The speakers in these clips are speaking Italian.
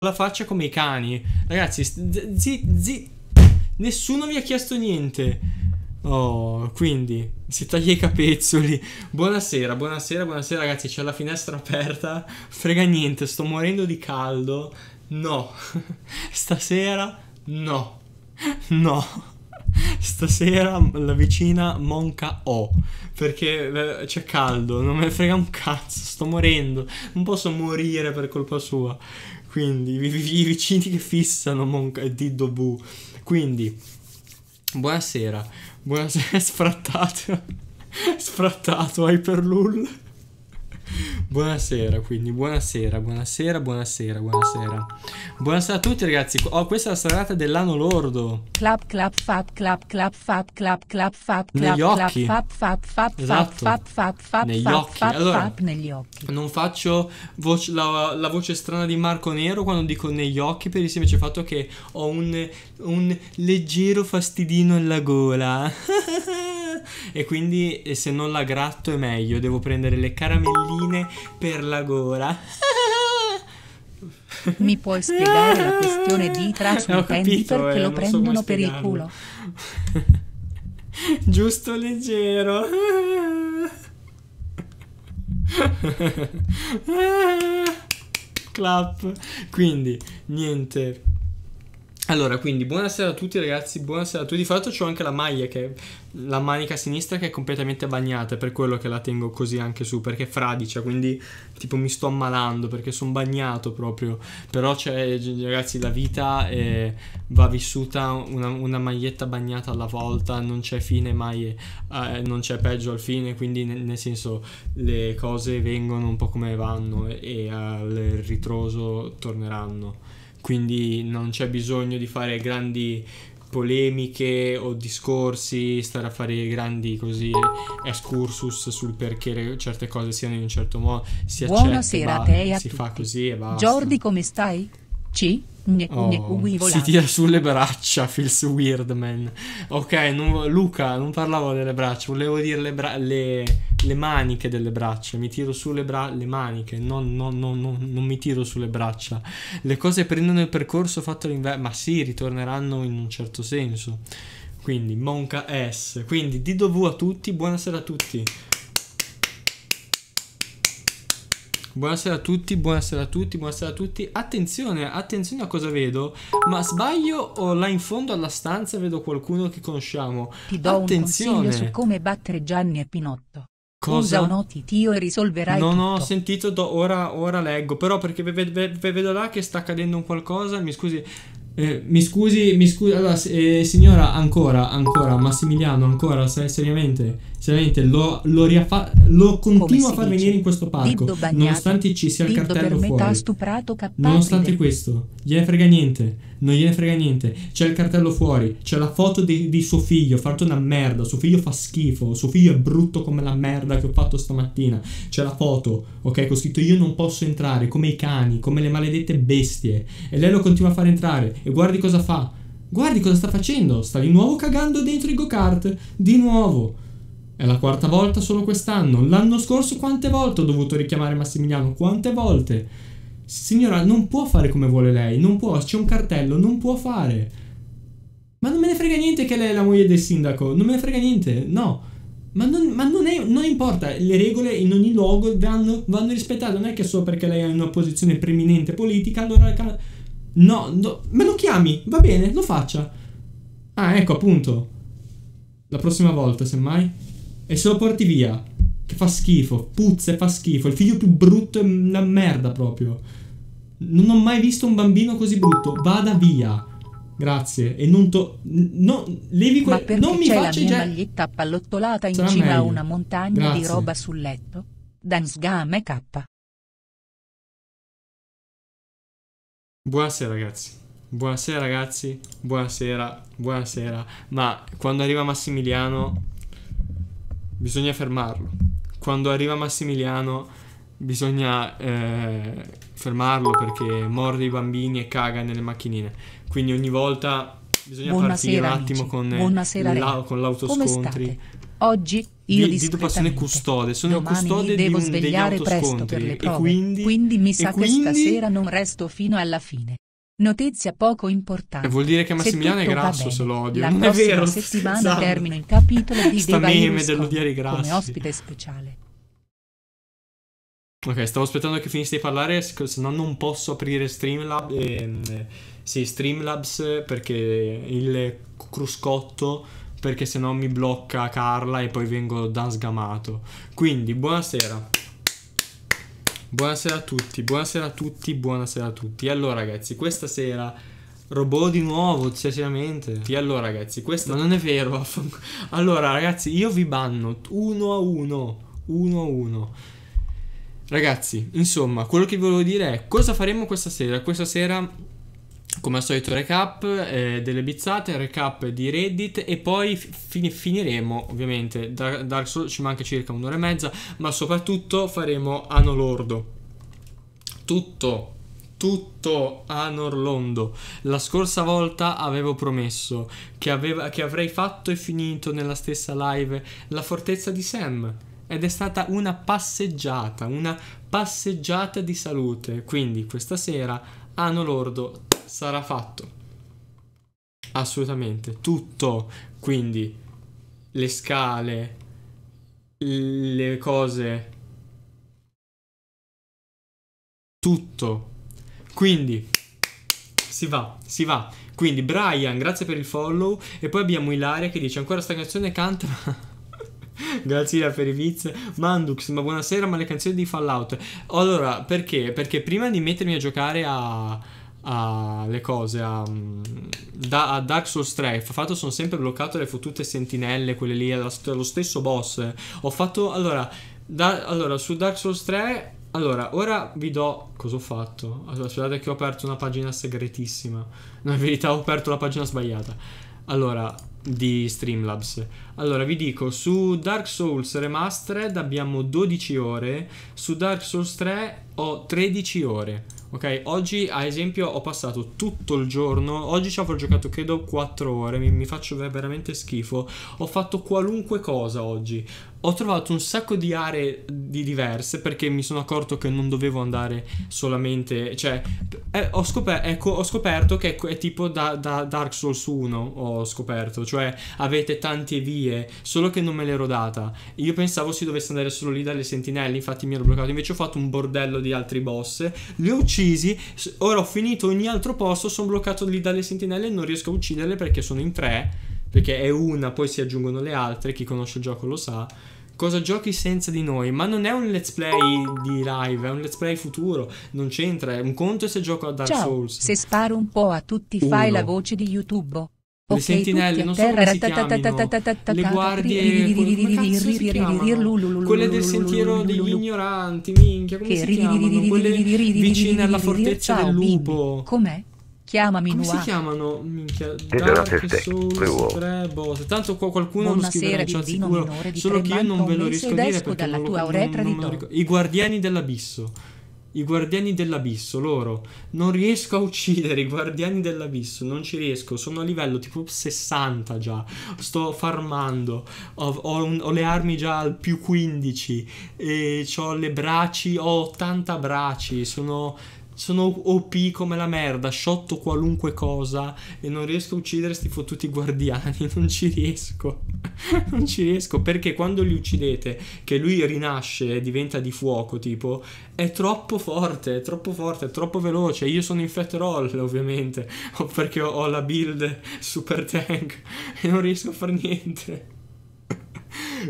la faccia come i cani. Ragazzi, zitti, zitti. Nessuno vi ha chiesto niente. Oh, quindi si taglia i capezzoli. Buonasera, buonasera, buonasera ragazzi. C'è la finestra aperta. Frega niente, sto morendo di caldo. No. Stasera no. No. Stasera la vicina monca O perché eh, c'è caldo, non me frega un cazzo, sto morendo, non posso morire per colpa sua. Quindi i, i, i vicini che fissano Monca e Diddo Bu. Quindi, buonasera, buonasera, sfrattato, sfrattato, Hyperlull. Buonasera, quindi buonasera, buonasera, buonasera, buonasera. Buonasera a tutti ragazzi. Oh, questa è la serata dell'anno lordo. Clap clap fap clap clap fap clap clap fap clap negli occhi. fap fap fap esatto. fap negli occhi. allora, negli occhi. Non faccio voce, la, la, voce strana di Marco Nero quando dico negli occhi per il semplice fatto che ho un, un leggero fastidino alla gola. e quindi eh, se non la gratto è meglio, devo prendere le caramelline gommine per la gola. Mi puoi spiegare la questione di trasmitenti perché eh, lo prendono so per il culo? Giusto leggero. Clap. Quindi, niente. Allora, quindi buonasera a tutti ragazzi, buonasera a tutti. Di fatto c'ho anche la maglia che è la manica sinistra che è completamente bagnata, per quello che la tengo così anche su, perché è fradicia, quindi tipo mi sto ammalando perché sono bagnato proprio. Però c'è ragazzi, la vita è, eh, va vissuta una, una, maglietta bagnata alla volta, non c'è fine mai, eh, non c'è peggio al fine, quindi nel, nel, senso le cose vengono un po' come vanno e, e al ritroso torneranno quindi non c'è bisogno di fare grandi polemiche o discorsi, stare a fare grandi così excursus sul perché certe cose siano in un certo modo, si accetta, Buonasera a te e a si tutti. fa così e basta. Jordi, come stai? Sì. Oh, si tira sulle braccia Feels Weird Man ok non, Luca non parlavo delle braccia volevo dire le, bra- le, le maniche delle braccia mi tiro sulle bra- le maniche non, non, non, mi tiro sulle braccia le cose prendono il percorso fatto all'inverno ma sì ritorneranno in un certo senso quindi Monca S quindi DW a tutti buonasera a tutti Buonasera a tutti, buonasera a tutti, buonasera a tutti. Attenzione, attenzione a cosa vedo. Ma sbaglio o là in fondo alla stanza vedo qualcuno che conosciamo? Ti do attenzione. su come battere Gianni e Pinotto. Cosa? Usa un OTTO e risolverai non tutto. Non ho sentito, do, ora, ora leggo, però perché vedo là che sta accadendo un qualcosa, mi scusi, eh, mi scusi, mi scusi, allora, eh, signora, ancora, ancora, Massimiliano, ancora, seriamente, seriamente, lo, lo, riaffa- lo continuo a far dice? venire in questo parco, bagnato, nonostante ci sia il cartello fuori, stuprato, nonostante del... questo, gliene frega niente, non gliene frega niente. C'è il cartello fuori, c'è la foto di, di suo figlio, ha fatto una merda, suo figlio fa schifo, suo figlio è brutto come la merda che ho fatto stamattina. C'è la foto, ok, con scritto io non posso entrare, come i cani, come le maledette bestie. E lei lo continua a far entrare e guardi cosa fa. Guardi cosa sta facendo, sta di nuovo cagando dentro i go-kart, di nuovo. È la quarta volta solo quest'anno. L'anno scorso quante volte ho dovuto richiamare Massimiliano? Quante volte? signora non può fare come vuole lei, non può, c'è un cartello, non può fare. Ma non me ne frega niente che lei è la moglie del sindaco, non me ne frega niente, no. Ma non, ma non, è, non importa, le regole in ogni luogo vanno, vanno, rispettate, non è che solo perché lei ha una posizione preminente politica, allora... No, no, me lo chiami, va bene, lo faccia. Ah, ecco appunto. La prossima volta, semmai. E se lo porti via, che fa schifo, puzza e fa schifo, il figlio più brutto è una merda proprio. Non ho mai visto un bambino così brutto. Vada via. Grazie. E non to... No, levi que... Ma perché non mi c'è la mia già... maglietta pallottolata in Sarà cima meglio. a una montagna Grazie. di roba sul letto? Dansgame K. Buonasera ragazzi. Buonasera ragazzi. Buonasera. Buonasera. Ma quando arriva Massimiliano bisogna fermarlo. Quando arriva Massimiliano bisogna eh, fermarlo perché morde i bambini e caga nelle macchinine. Quindi ogni volta bisogna Buonasera, partire un attimo con, eh, Buonasera, la, con l'autoscontri. Oggi io di, di passione custode, sono il custode di un, svegliare presto per le prove, quindi, quindi, mi sa quindi... stasera non resto fino alla fine. Notizia poco importante. vuol dire che Massimiliano è grasso se lo odio. La non prossima è vero. settimana esatto. termino il capitolo di Sta Deva meme dell'odiare i grassi. Come ospite speciale. Ok, stavo aspettando che finisse di parlare, se no non posso aprire Streamlabs. Ehm, sì, Streamlabs perché il cruscotto, perché se no mi blocca Carla e poi vengo da sgamato. Quindi, buonasera. Buonasera a tutti, buonasera a tutti, buonasera a tutti. Allora ragazzi, questa sera Robot di nuovo, sinceramente. E allora ragazzi, questo non è vero. allora ragazzi, io vi banno uno a uno, uno a uno. Ragazzi, insomma, quello che vi volevo dire è cosa faremo questa sera. Questa sera, come al solito, recap eh, delle bizzate, recap di Reddit e poi fi finiremo, ovviamente, da Dark Souls ci manca circa un'ora e mezza, ma soprattutto faremo Anno Lordo. Tutto tutto a Norlondo. La scorsa volta avevo promesso che, aveva, che, avrei fatto e finito nella stessa live la fortezza di Sam ed è stata una passeggiata, una passeggiata di salute. Quindi questa sera anno lordo sarà fatto. Assolutamente tutto, quindi le scale, le cose tutto. Quindi si va, si va. Quindi Brian, grazie per il follow e poi abbiamo Ilaria che dice ancora sta canzone canta Grazie per i viz. Mandux, ma buonasera, ma le canzoni di Fallout. Allora, perché? Perché prima di mettermi a giocare a, a le cose, a, mm, da, a Dark Souls 3, fatto sono sempre bloccato le fottute sentinelle, quelle lì, allo stesso boss. Ho fatto, allora, da, allora su Dark Souls 3... Allora, ora vi do cosa ho fatto. Allora, scusate che ho aperto una pagina segretissima. No, in verità ho aperto la pagina sbagliata. Allora, di Streamlabs. Allora vi dico, su Dark Souls Remastered abbiamo 12 ore, su Dark Souls 3 ho 13 ore. Ok, oggi ad esempio ho passato tutto il giorno, oggi ci avrò giocato credo 4 ore, mi, mi faccio veramente schifo, ho fatto qualunque cosa oggi, ho trovato un sacco di aree di diverse perché mi sono accorto che non dovevo andare solamente. Cioè, eh, ho, scoper- ecco, ho, scoperto che è, è tipo da, da, Dark Souls 1. Ho scoperto, cioè avete tante vie, solo che non me l'ero data. Io pensavo si dovesse andare solo lì dalle sentinelle, infatti mi ero bloccato. Invece ho fatto un bordello di di altri boss. Li ho uccisi. Ora ho finito ogni altro posto. Sono bloccato lì dalle sentinelle non riesco a ucciderle perché sono in tre. Perché è una, poi si aggiungono le altre. Chi conosce il gioco lo sa. Cosa giochi senza di noi? Ma non è un let's play di live, è un let's play futuro. Non c'entra. È un conto se gioco a Dark Ciao, Souls. Se sparo un po' a tutti, Uno. fai la voce di YouTube le sentinelle, non so come si le guardie, quelle del sentiero degli ignoranti, minchia, come si chiamano? Quelle vicine alla fortezza del lupo. Com'è? Chiamami Come si chiamano? Minchia, Dark Souls 3 boss. Tanto qua qualcuno lo scriverà, cioè, sicuro. Solo che io non ve lo riesco a dire perché non lo ricordo. I guardiani dell'abisso. I guardiani dell'abisso, loro. Non riesco a uccidere i guardiani dell'abisso, non ci riesco. Sono a livello tipo 60 già. Sto farmando. Ho, ho, un, ho le armi già al più 15. E ho le braci, ho 80 braci. Sono sono OP come la merda, shotto qualunque cosa e non riesco a uccidere sti fottuti guardiani, non ci riesco. non ci riesco perché quando li uccidete che lui rinasce e diventa di fuoco, tipo, è troppo forte, è troppo forte, è troppo veloce. Io sono in fat roll, ovviamente, perché ho la build super tank e non riesco a fare niente.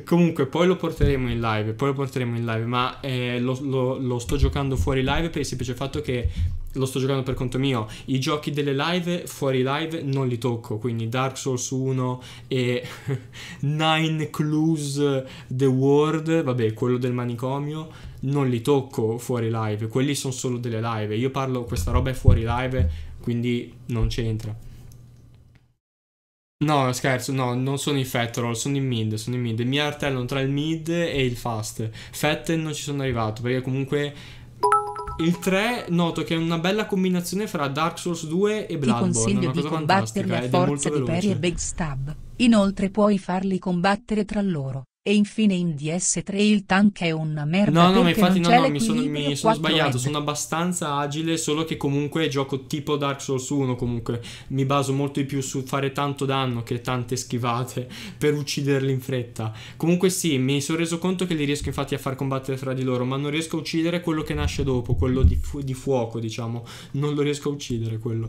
Comunque, poi lo porteremo in live. Poi lo porteremo in live. Ma eh, lo, lo, lo sto giocando fuori live per il semplice fatto che lo sto giocando per conto mio. I giochi delle live, fuori live, non li tocco. Quindi Dark Souls 1 e Nine Clues The World, vabbè, quello del manicomio, non li tocco fuori live. Quelli sono solo delle live. Io parlo, questa roba è fuori live, quindi non c'entra. No, scherzo, no, non sono i fat roll, sono in mid, sono in mid. Mi artellano tra il mid e il fast. Fat non ci sono arrivato, perché comunque... Il 3 noto che è una bella combinazione fra Dark Souls 2 e Bloodborne. Ti consiglio di combatterli a forza di peri e Big Stab. Inoltre puoi farli combattere tra loro e infine in DS3 il tank è una merda. No, no, ma infatti no, no, mi sono, mi sono sbagliato, sono abbastanza agile, solo che comunque gioco tipo Dark Souls 1 comunque, mi baso molto di più su fare tanto danno che tante schivate per ucciderli in fretta. Comunque sì, mi sono reso conto che li riesco infatti a far combattere fra di loro, ma non riesco a uccidere quello che nasce dopo, quello di, fu- di fuoco diciamo, non lo riesco a uccidere quello.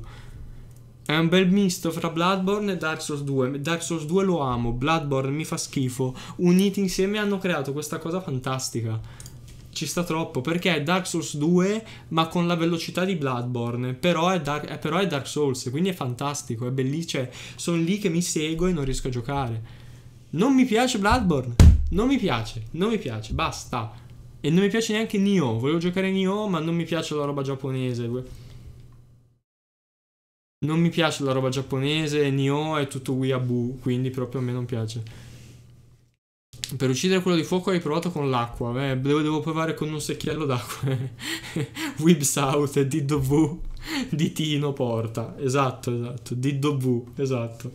È un bel misto fra Bloodborne e Dark Souls 2. Dark Souls 2 lo amo, Bloodborne mi fa schifo. Uniti insieme hanno creato questa cosa fantastica. Ci sta troppo perché è Dark Souls 2 ma con la velocità di Bloodborne. Però è Dark, però è Dark Souls, quindi è fantastico, è bellissimo. Cioè, sono lì che mi seguo e non riesco a giocare. Non mi piace Bloodborne. Non mi piace, non mi piace, basta. E non mi piace neanche Nioh. Volevo giocare Nioh ma non mi piace la roba giapponese non mi piace la roba giapponese, Nioh è tutto weeaboo, quindi proprio a me non piace. Per uccidere quello di fuoco hai provato con l'acqua, beh, devo, devo, provare con un secchiello d'acqua. Weebs out, DW, di Tino porta, esatto, esatto, DW, esatto.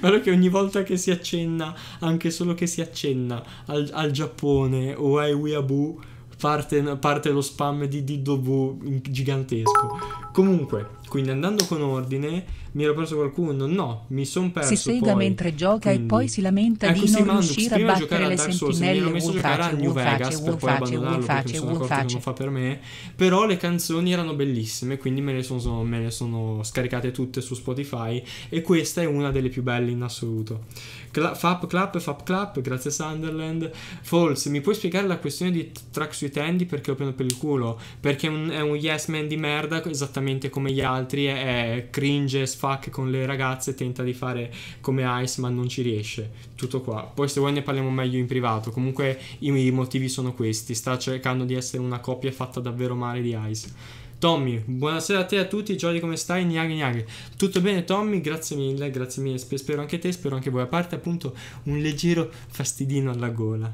Però che ogni volta che si accenna, anche solo che si accenna al, al Giappone o ai weeaboo, parte, parte lo spam di DW gigantesco. Comunque, quindi andando con ordine, mi ero perso qualcuno? No, mi sono perso. Si sega poi, mentre gioca quindi... e poi si lamenta ecco, di non Mandux, riuscire a battere a le sentinelle. Mi messo a giocare a New Vegas face, per poi abbandonarlo perché mi sono accorto che non fa per me. Però le canzoni erano bellissime, quindi me le, sono, me le sono scaricate tutte su Spotify e questa è una delle più belle in assoluto. Cla- fap clap, fap clap, grazie Sunderland. False, mi puoi spiegare la questione di track sui tendi perché lo prendo per il culo? Perché un, è un yes man di merda, esattamente come gli altri, è, è cringe as fuck con le ragazze, tenta di fare come Ice ma non ci riesce. Tutto qua. Poi se vuoi ne parliamo meglio in privato, comunque i, i motivi sono questi, sta cercando di essere una coppia fatta davvero male di Ice. Tommy, buonasera a te e a tutti, Jolly come stai? Gnaghi gnaghi. Tutto bene Tommy? Grazie mille, grazie mille, spero anche te, spero anche voi. A parte appunto un leggero fastidino alla gola.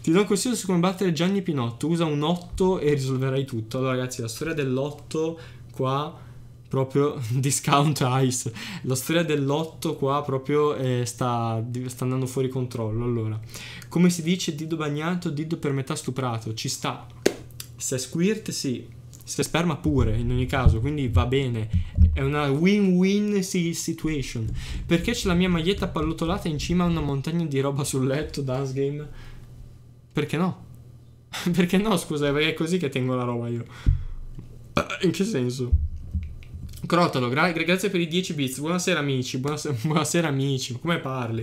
Ti do un consiglio su come battere Gianni Pinotto, usa un 8 e risolverai tutto. Allora ragazzi, la storia dell'8 qua proprio discount ice. La storia dell'otto qua proprio eh, sta, sta, andando fuori controllo. Allora, come si dice Dido bagnato, Dido per metà stuprato, ci sta se è squirt sì, se sperma pure in ogni caso, quindi va bene, è una win-win situation. Perché c'è la mia maglietta pallottolata in cima a una montagna di roba sul letto, Dance Game? Perché no? Perché no, scusa, è così che tengo la roba io. Eh, in che senso? Crotolo, gra- grazie per i 10 bits. Buonasera amici, buonasera, buonasera amici, come parli?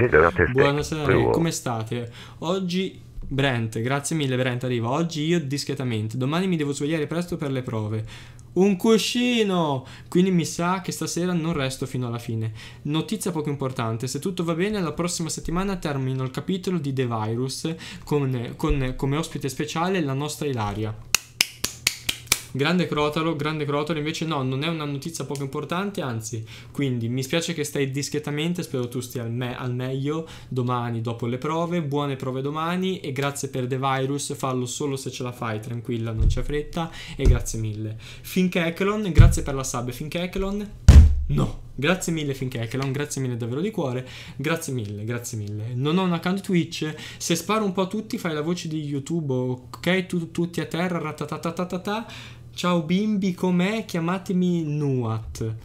Buonasera, come state? Oggi Brent, grazie mille Brent, arriva. Oggi io discretamente, domani mi devo svegliare presto per le prove. Un cuscino! Quindi mi sa che stasera non resto fino alla fine. Notizia poco importante, se tutto va bene la prossima settimana termino il capitolo di The Virus con, con come ospite speciale la nostra Ilaria. Grande Crotalo, grande Crotalo, invece no, non è una notizia poco importante, anzi, quindi mi spiace che stai discretamente, spero tu stia al, me al meglio domani dopo le prove, buone prove domani e grazie per The Virus, fallo solo se ce la fai, tranquilla, non c'è fretta e grazie mille. Finché Echelon, grazie per la sub, finché Echelon, no. Grazie mille finché Echelon, grazie mille davvero di cuore, grazie mille, grazie mille. Non ho un account Twitch, se sparo un po' a tutti fai la voce di YouTube, ok? tutti a terra, ratatatatata Ciao bimbi, com'è? Chiamatemi Nuat.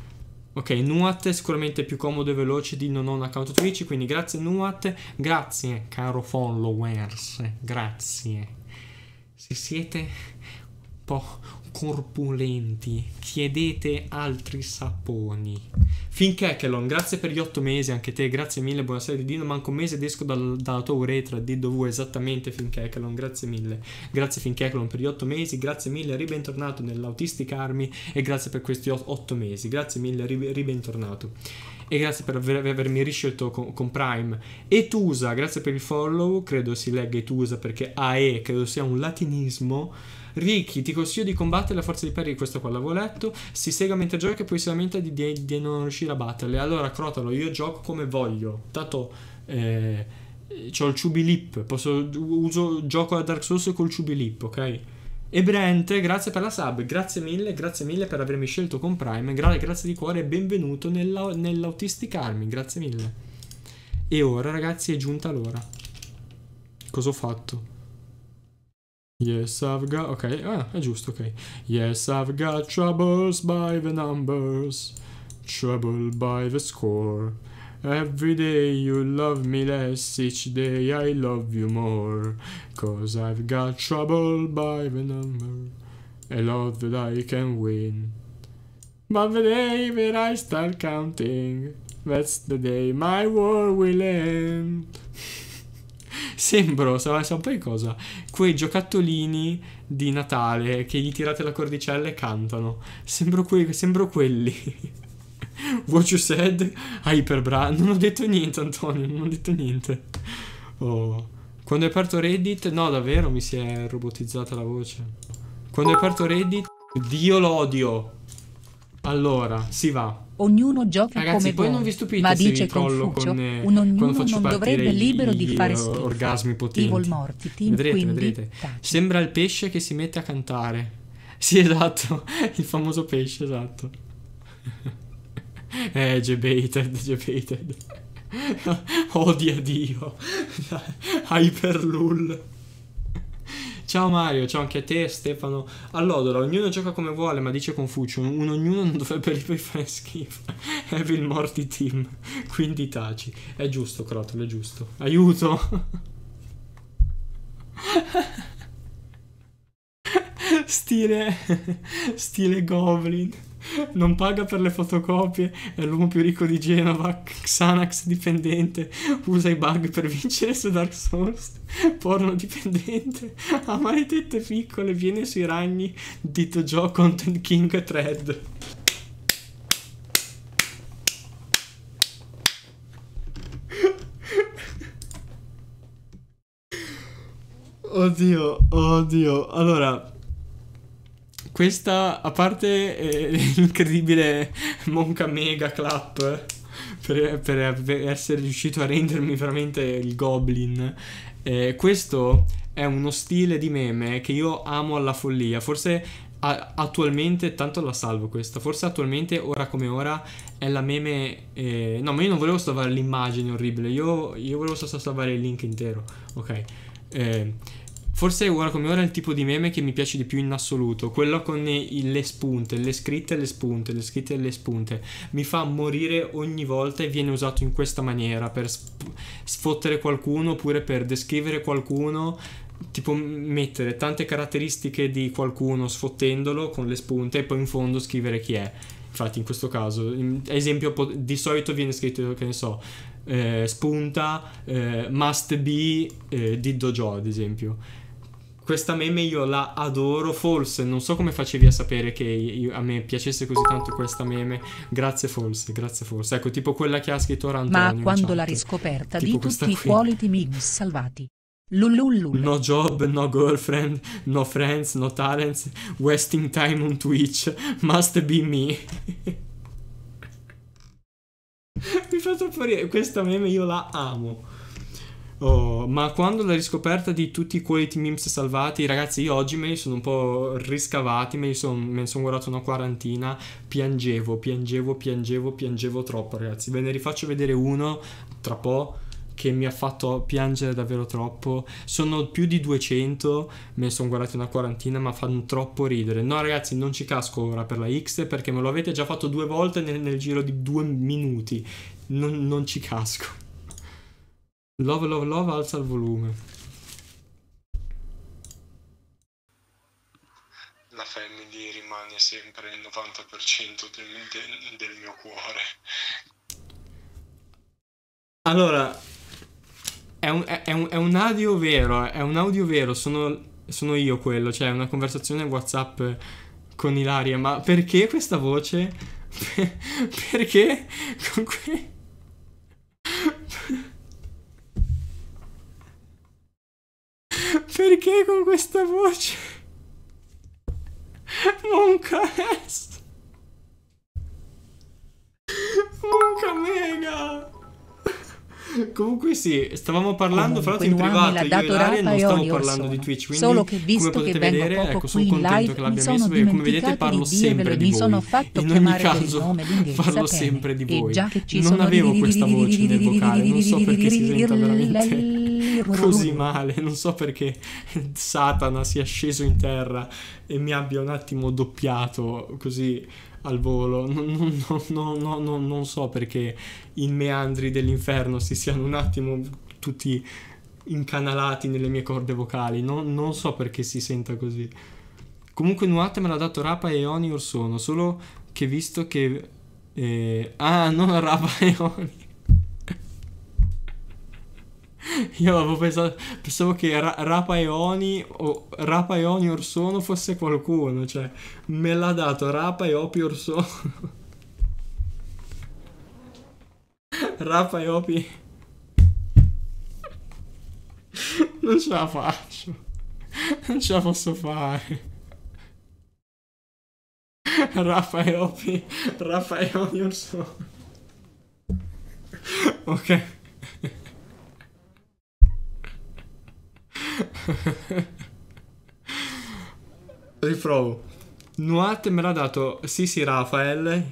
Ok, Nuat è sicuramente più comodo e veloce di non ho un account Twitch, quindi grazie Nuat, grazie caro followers, grazie. Se siete un po' corpulenti, chiedete altri saponi. Finché Kelon, grazie per gli otto mesi, anche te, grazie mille, buonasera di Dino, manco un mese ed esco dal, dalla tua uretra di dove esattamente finché Kelon, grazie mille. Grazie finché Kelon per gli otto mesi, grazie mille, ribentornato nell'autistica Army e grazie per questi otto mesi, grazie mille, ribentornato. E grazie per avermi riscelto con, con Prime. Etusa, grazie per il follow, credo si legga Etusa perché AE, credo sia un latinismo Ricky, ti consiglio di combattere la forza di Perry, questo qua l'avevo letto. Si sega mentre gioca e poi si lamenta di, di, di non riuscire a batterle. Allora, crotalo, io gioco come voglio. Tanto... Eh, ho il Chubilip, posso, uso, gioco a Dark Souls col Chubilip, ok? E Brent, grazie per la sub, grazie mille, grazie mille per avermi scelto con Prime, gra grazie di cuore e benvenuto nella, nell'autisticarmi, grazie mille. E ora ragazzi è giunta l'ora. Cosa ho fatto? Yes, I've got... Ok, ah, è giusto, ok. Yes, I've got troubles by the numbers, trouble by the score. Every day you love me less, each day I love you more. Cause I've got trouble by the number, a lot that I can win. But the day that I start counting, that's the day my war will end. Sembro, sai poi cosa? Quei giocattolini di Natale che gli tirate la cordicella e cantano. Sembro, que- sembro quelli. What you said, Hyperbra. Non ho detto niente, Antonio, non ho detto niente. Oh. Quando è aperto Reddit, no, davvero mi si è robotizzata la voce. Quando è aperto Reddit, Dio l'odio. Allora, si va. Ognuno gioca Ragazzi, come poi vuole, non vi stupite ma se dice Confucio, con, eh, un ognuno non dovrebbe libero gli, di fare schifo. orgasmi potenti. Evil morti, team, vedrete, quindi, vedrete. Taci. Sembra il pesce che si mette a cantare. Sì, esatto, il famoso pesce, esatto. eh, gebated, gebated. Odia Dio. Hyperlull. Ciao Mario, ciao anche a te Stefano. Allora, ognuno gioca come vuole, ma dice Confucio, un ognuno non dovrebbe fare schifo. Evil Morty Team, quindi taci. È giusto, Crotolo, è giusto. Aiuto! stile... stile Goblin. non paga per le fotocopie, è l'uomo più ricco di Genova, Xanax dipendente, usa i bug per vincere su Dark Souls, porno dipendente, ama le tette piccole, viene sui ragni, dito Joe, Content King e Thread. Oddio, oddio. Allora, questa, a parte eh, l'incredibile Monca Mega Clap per, per, essere riuscito a rendermi veramente il Goblin, eh, questo è uno stile di meme che io amo alla follia. Forse a, attualmente, tanto la salvo questa, forse attualmente, ora come ora, è la meme... Eh, no, ma io non volevo salvare l'immagine orribile, io, io volevo solo salvare il link intero, ok? Eh, Forse ora come ora è il tipo di meme che mi piace di più in assoluto, quello con le spunte, le scritte e le spunte, le scritte e le spunte. Mi fa morire ogni volta e viene usato in questa maniera per sfottere qualcuno oppure per descrivere qualcuno, tipo mettere tante caratteristiche di qualcuno sfottendolo con le spunte e poi in fondo scrivere chi è. Infatti in questo caso, esempio di solito viene scritto che ne so, eh, spunta, eh, must be, eh, Diddo Joe ad esempio questa meme io la adoro, forse, non so come facevi a sapere che io, a me piacesse così tanto questa meme. Grazie forse, grazie False. Ecco, tipo quella che ha scritto Ora Antonio Ma quando la riscoperta tipo di tutti i quality mix salvati. Lululul. No job, no girlfriend, no friends, no talents, wasting time on Twitch, must be me. Mi fa troppo ridere, questa meme io la amo. Oh, ma quando la riscoperta di tutti quei quality memes salvati, ragazzi, io oggi me li sono un po' riscavati, me, son, me ne sono guardato una quarantina, piangevo, piangevo, piangevo, piangevo troppo, ragazzi. Ve ne rifaccio vedere uno tra po' che mi ha fatto piangere davvero troppo. Sono più di 200, me ne sono guardati una quarantina, ma fanno troppo ridere. No, ragazzi, non ci casco ora per la X perché me lo avete già fatto due volte nel, nel giro di due minuti. Non, non ci casco. Love, love, love, alza il volume. La Family rimane sempre il 90% del, del, del mio cuore. Allora, è un, è, un, è un, audio vero, eh, è un audio vero, sono, sono io quello, cioè una conversazione Whatsapp con Ilaria, ma perché questa voce? perché con que- Perché con questa voce? Monca est. Monca mega. Comunque sì, stavamo parlando fra l'altro in privato, io dato e Ilaria non stavo parlando di Twitch, quindi Solo che visto come potete che vedere, poco ecco, sono contento live, che l'abbia messo perché come vedete parlo di sempre di voi. sono fatto in ogni caso parlo sempre di voi. non avevo questa voce nel vocale, non so perché si senta veramente così male, non so perché Satana sia sceso in terra e mi abbia un attimo doppiato così al volo. Non, non, non, non so perché i meandri dell'inferno si siano un attimo tutti incanalati nelle mie corde vocali. non so perché si senta così. Comunque Nuate me l'ha dato Rapa e Oni or sono, solo che visto che... Eh, ah, non Rapa e Oni. Io avevo pensato, pensavo che Ra- Rapa e Oni o Rapa Orsono fosse qualcuno, cioè me l'ha dato Rapa e Opi Orsono. Rapa e Opi. Non ce la faccio. Non ce la posso fare. Rapa e Opi, Rapa e Oni Orsono. Ok. Riprovo. Nuate me l'ha dato Sisi Rafael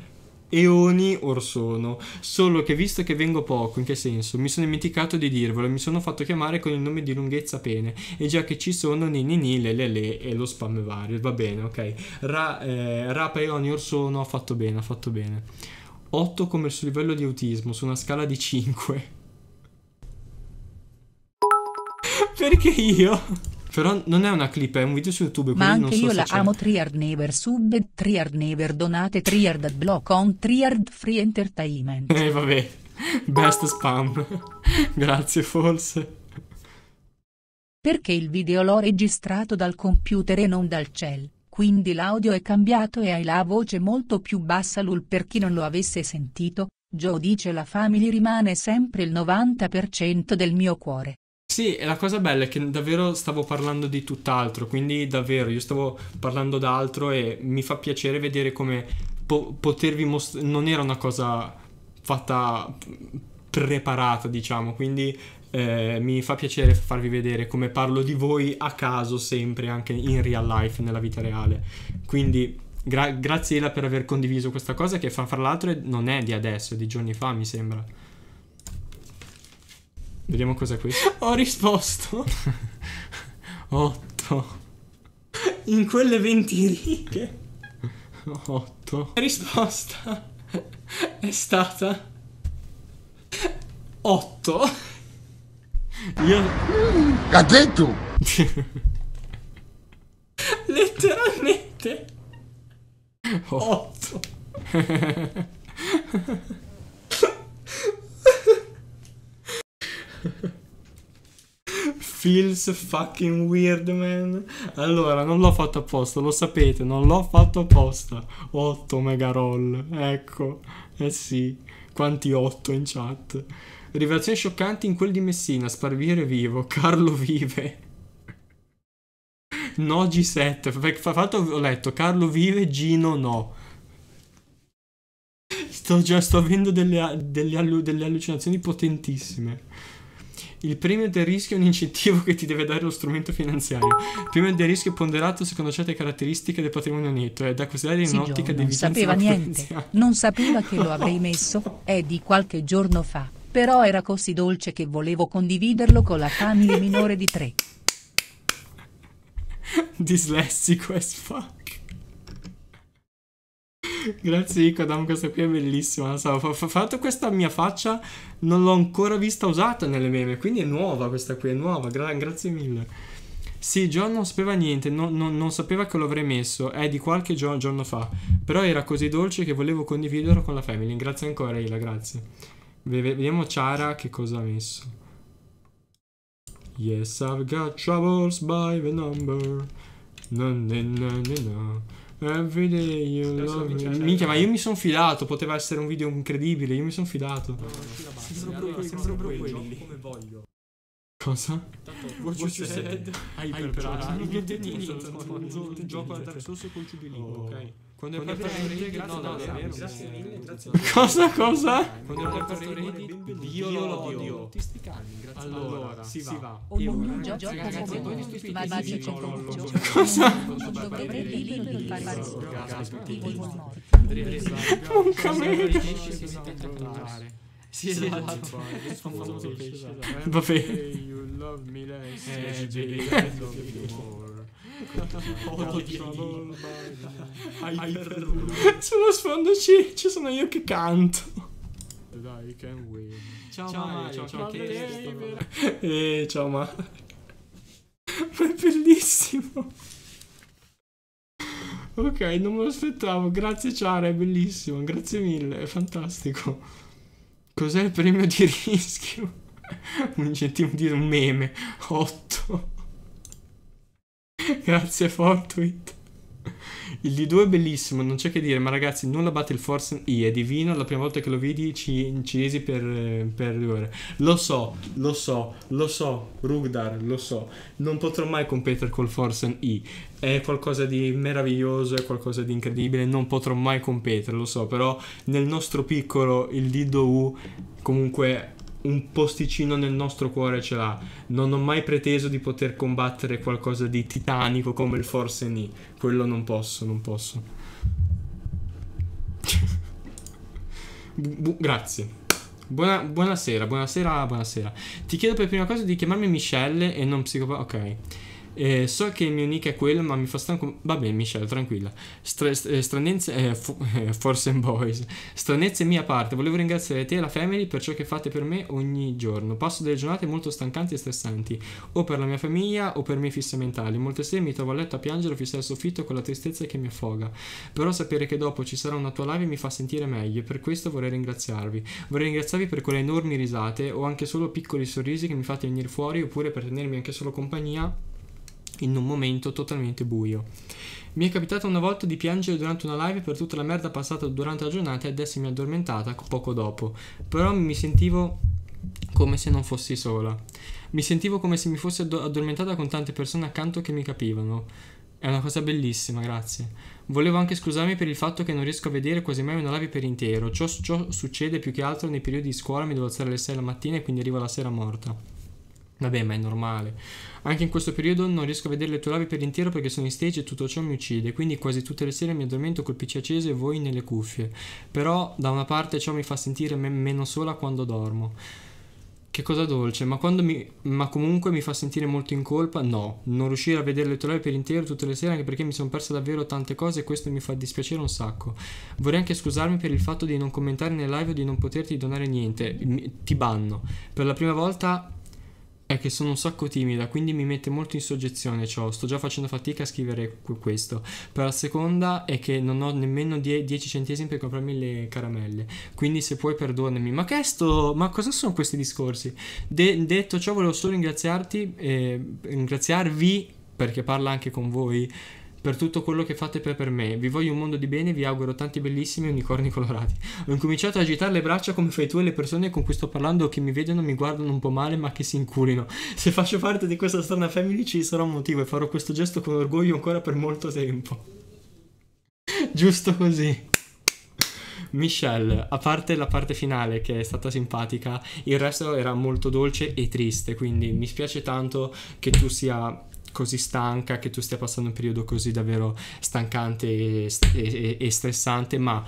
Eoni Orsono. Solo che visto che vengo poco, in che senso? Mi sono dimenticato di dirvelo, mi sono fatto chiamare con il nome di lunghezza pene. E già che ci sono nini ni, le, e lo spam vario. Va bene, ok. Ra, eh, Rapa Eoni Orsono ha fatto bene, ha fatto bene. 8 come il suo livello di autismo su una scala di 5. Perché io? Però non è una clip, è un video su YouTube. Ma anche io so la amo. Triard Never Sub, Triard Never Donate, Triard Block On, Triard Free Entertainment. Eh vabbè, best spam. Grazie forse. Perché il video l'ho registrato dal computer e non dal cell, quindi l'audio è cambiato e hai la voce molto più bassa lul per chi non lo avesse sentito, Joe dice la family rimane sempre il 90% del mio cuore. Sì, e la cosa bella è che davvero stavo parlando di tutt'altro, quindi davvero io stavo parlando d'altro e mi fa piacere vedere come po- potervi mostrare... Non era una cosa fatta preparata, diciamo, quindi eh, mi fa piacere farvi vedere come parlo di voi a caso sempre, anche in real life, nella vita reale. Quindi gra- grazie Ela per aver condiviso questa cosa che fra, fra l'altro non è di adesso, è di giorni fa mi sembra. Vediamo cosa qui. Ho risposto. 8. In quelle 20 righe. 8. La risposta è stata 8. Io... Ha detto! Letteralmente 8. Feels fucking weird, man. Allora, non l'ho fatto apposta, lo sapete, non l'ho fatto apposta. 8 mega roll, ecco. Eh sì, quanti 8 in chat. Rivelazioni scioccanti in quel di Messina, sparvire vivo, Carlo vive. No G7, fatto ho letto Carlo vive, Gino no. Sto già sto avendo delle, delle, allu delle allucinazioni potentissime. Il premio del rischio è un incentivo che ti deve dare lo strumento finanziario. Il premio del rischio è ponderato secondo certe caratteristiche del patrimonio netto, è da considerare sì, in un'ottica di evidenza. Non sapeva niente, non sapeva che lo avrei messo, è di qualche giorno fa, però era così dolce che volevo condividerlo con la famiglia minore di tre. Dislessico as fuck. Grazie Icodam, questa qui è bellissima. So, fra l'altro questa mia faccia non l'ho ancora vista usata nelle meme, quindi è nuova questa qui, è nuova, Gra grazie mille. Sì, John non sapeva niente, non, non, non sapeva che l'avrei messo, è di qualche giorno, giorno fa, però era così dolce che volevo condividerlo con la family. Grazie ancora Ila, grazie. Vediamo Ciara che cosa ha messo. Yes, I've got troubles by the number. No, no, no, no, no. Every day you love me. Minchia, ma io mi sono fidato. Poteva essere un video incredibile. Io mi sono fidato. No, sembra proprio, sembra proprio quelli. Come voglio. Cosa? What you said. Hyper, Hyper, Hyper, Hyper, Hyper, Hyper, Hyper, Hyper, Hyper, Hyper, Hyper, Hyper, Hyper, Hyper, Hyper, Hyper, quando il preparatore integrato no, no, è vero. Grazie mille, grazie mille. Cosa, cosa? Quando il preparatore integrato io l'odio. Ti sti calmi, grazie Allora, si va. Ognuno gioca come voi stupiti. Ma dice Cosa? Dovrete libero di fare Un cammello. Sì, esatto. Il famoso pesce. Vabbè. You love me less. Eh, sullo sfondo ci, ci sono io che canto. Dai, can win. Ciao, ciao Mario, ciao, Mario. ciao, eh, ciao Mario. Ma è bellissimo. Ok, non me lo aspettavo. Grazie Ciara, è bellissimo. Grazie mille, è fantastico. Cos'è il premio di rischio? un centimo di un meme. 8. Grazie Fortwit. Il D2 è bellissimo, non c'è che dire, ma ragazzi, non la batte il Force I, è divino, la prima volta che lo vidi ci, ci risi per, eh, per, due ore. Lo so, lo so, lo so, Rugdar, lo so, non potrò mai competere col Force I, è qualcosa di meraviglioso, è qualcosa di incredibile, non potrò mai competere, lo so, però nel nostro piccolo il D2U comunque un posticino nel nostro cuore ce l'ha. Non ho mai preteso di poter combattere qualcosa di titanico come il Force Ni. Quello non posso, non posso. bu- bu- grazie. Buona, buonasera, buonasera, buonasera. Ti chiedo per prima cosa di chiamarmi Michelle e non psicopatico. Ok. Eh, so che il mio nick è quello, ma mi fa stanco. Vabbè, Michelle, tranquilla. Stra- eh, stranezze. Eh, fo- eh, force and Boys. Stranezze mia parte. Volevo ringraziare te e la family per ciò che fate per me ogni giorno. Passo delle giornate molto stancanti e stressanti, o per la mia famiglia o per mie fisse mentali. Molte sere mi trovo a letto a piangere o fissare il soffitto con la tristezza che mi affoga. Però sapere che dopo ci sarà una tua live mi fa sentire meglio per questo vorrei ringraziarvi. Vorrei ringraziarvi per quelle enormi risate o anche solo piccoli sorrisi che mi fate venire fuori oppure per tenermi anche solo compagnia in un momento totalmente buio. Mi è capitato una volta di piangere durante una live per tutta la merda passata durante la giornata e adesso mi addormentata poco dopo, però mi sentivo come se non fossi sola. Mi sentivo come se mi fossi addormentata con tante persone accanto che mi capivano. È una cosa bellissima, grazie. Volevo anche scusarmi per il fatto che non riesco a vedere quasi mai una live per intero. Ciò, ciò succede più che altro nei periodi di scuola, mi devo alzare alle 6 la mattina e quindi arrivo la sera morta. Vabbè, ma è normale. Anche in questo periodo non riesco a vedere le tue live per intero perché sono in stage e tutto ciò mi uccide, quindi quasi tutte le sere mi addormento col PC acceso e voi nelle cuffie. Però da una parte ciò mi fa sentire me- meno sola quando dormo. Che cosa dolce, ma, mi... ma, comunque mi fa sentire molto in colpa? No, non riuscire a vedere le tue live per intero tutte le sere anche perché mi sono persa davvero tante cose e questo mi fa dispiacere un sacco. Vorrei anche scusarmi per il fatto di non commentare nelle live o di non poterti donare niente, ti banno. Per la prima volta è che sono un sacco timida, quindi mi mette molto in soggezione ciò, sto già facendo fatica a scrivere questo. Per la seconda è che non ho nemmeno 10 die- centesimi per comprarmi le caramelle, quindi se puoi perdonami. Ma che sto, ma cosa sono questi discorsi? De- detto ciò volevo solo ringraziarti, eh, ringraziarvi perché parla anche con voi per tutto quello che fate per, me. Vi voglio un mondo di bene, vi auguro tanti bellissimi unicorni colorati. Ho incominciato a agitare le braccia come fai tu e le persone con cui sto parlando che mi vedono mi guardano un po' male ma che si incurino. Se faccio parte di questa strana family ci sarà un motivo e farò questo gesto con orgoglio ancora per molto tempo. Giusto così. Michelle, a parte la parte finale che è stata simpatica, il resto era molto dolce e triste, quindi mi spiace tanto che tu sia così stanca, che tu stia passando un periodo così davvero stancante e, e, e stressante, ma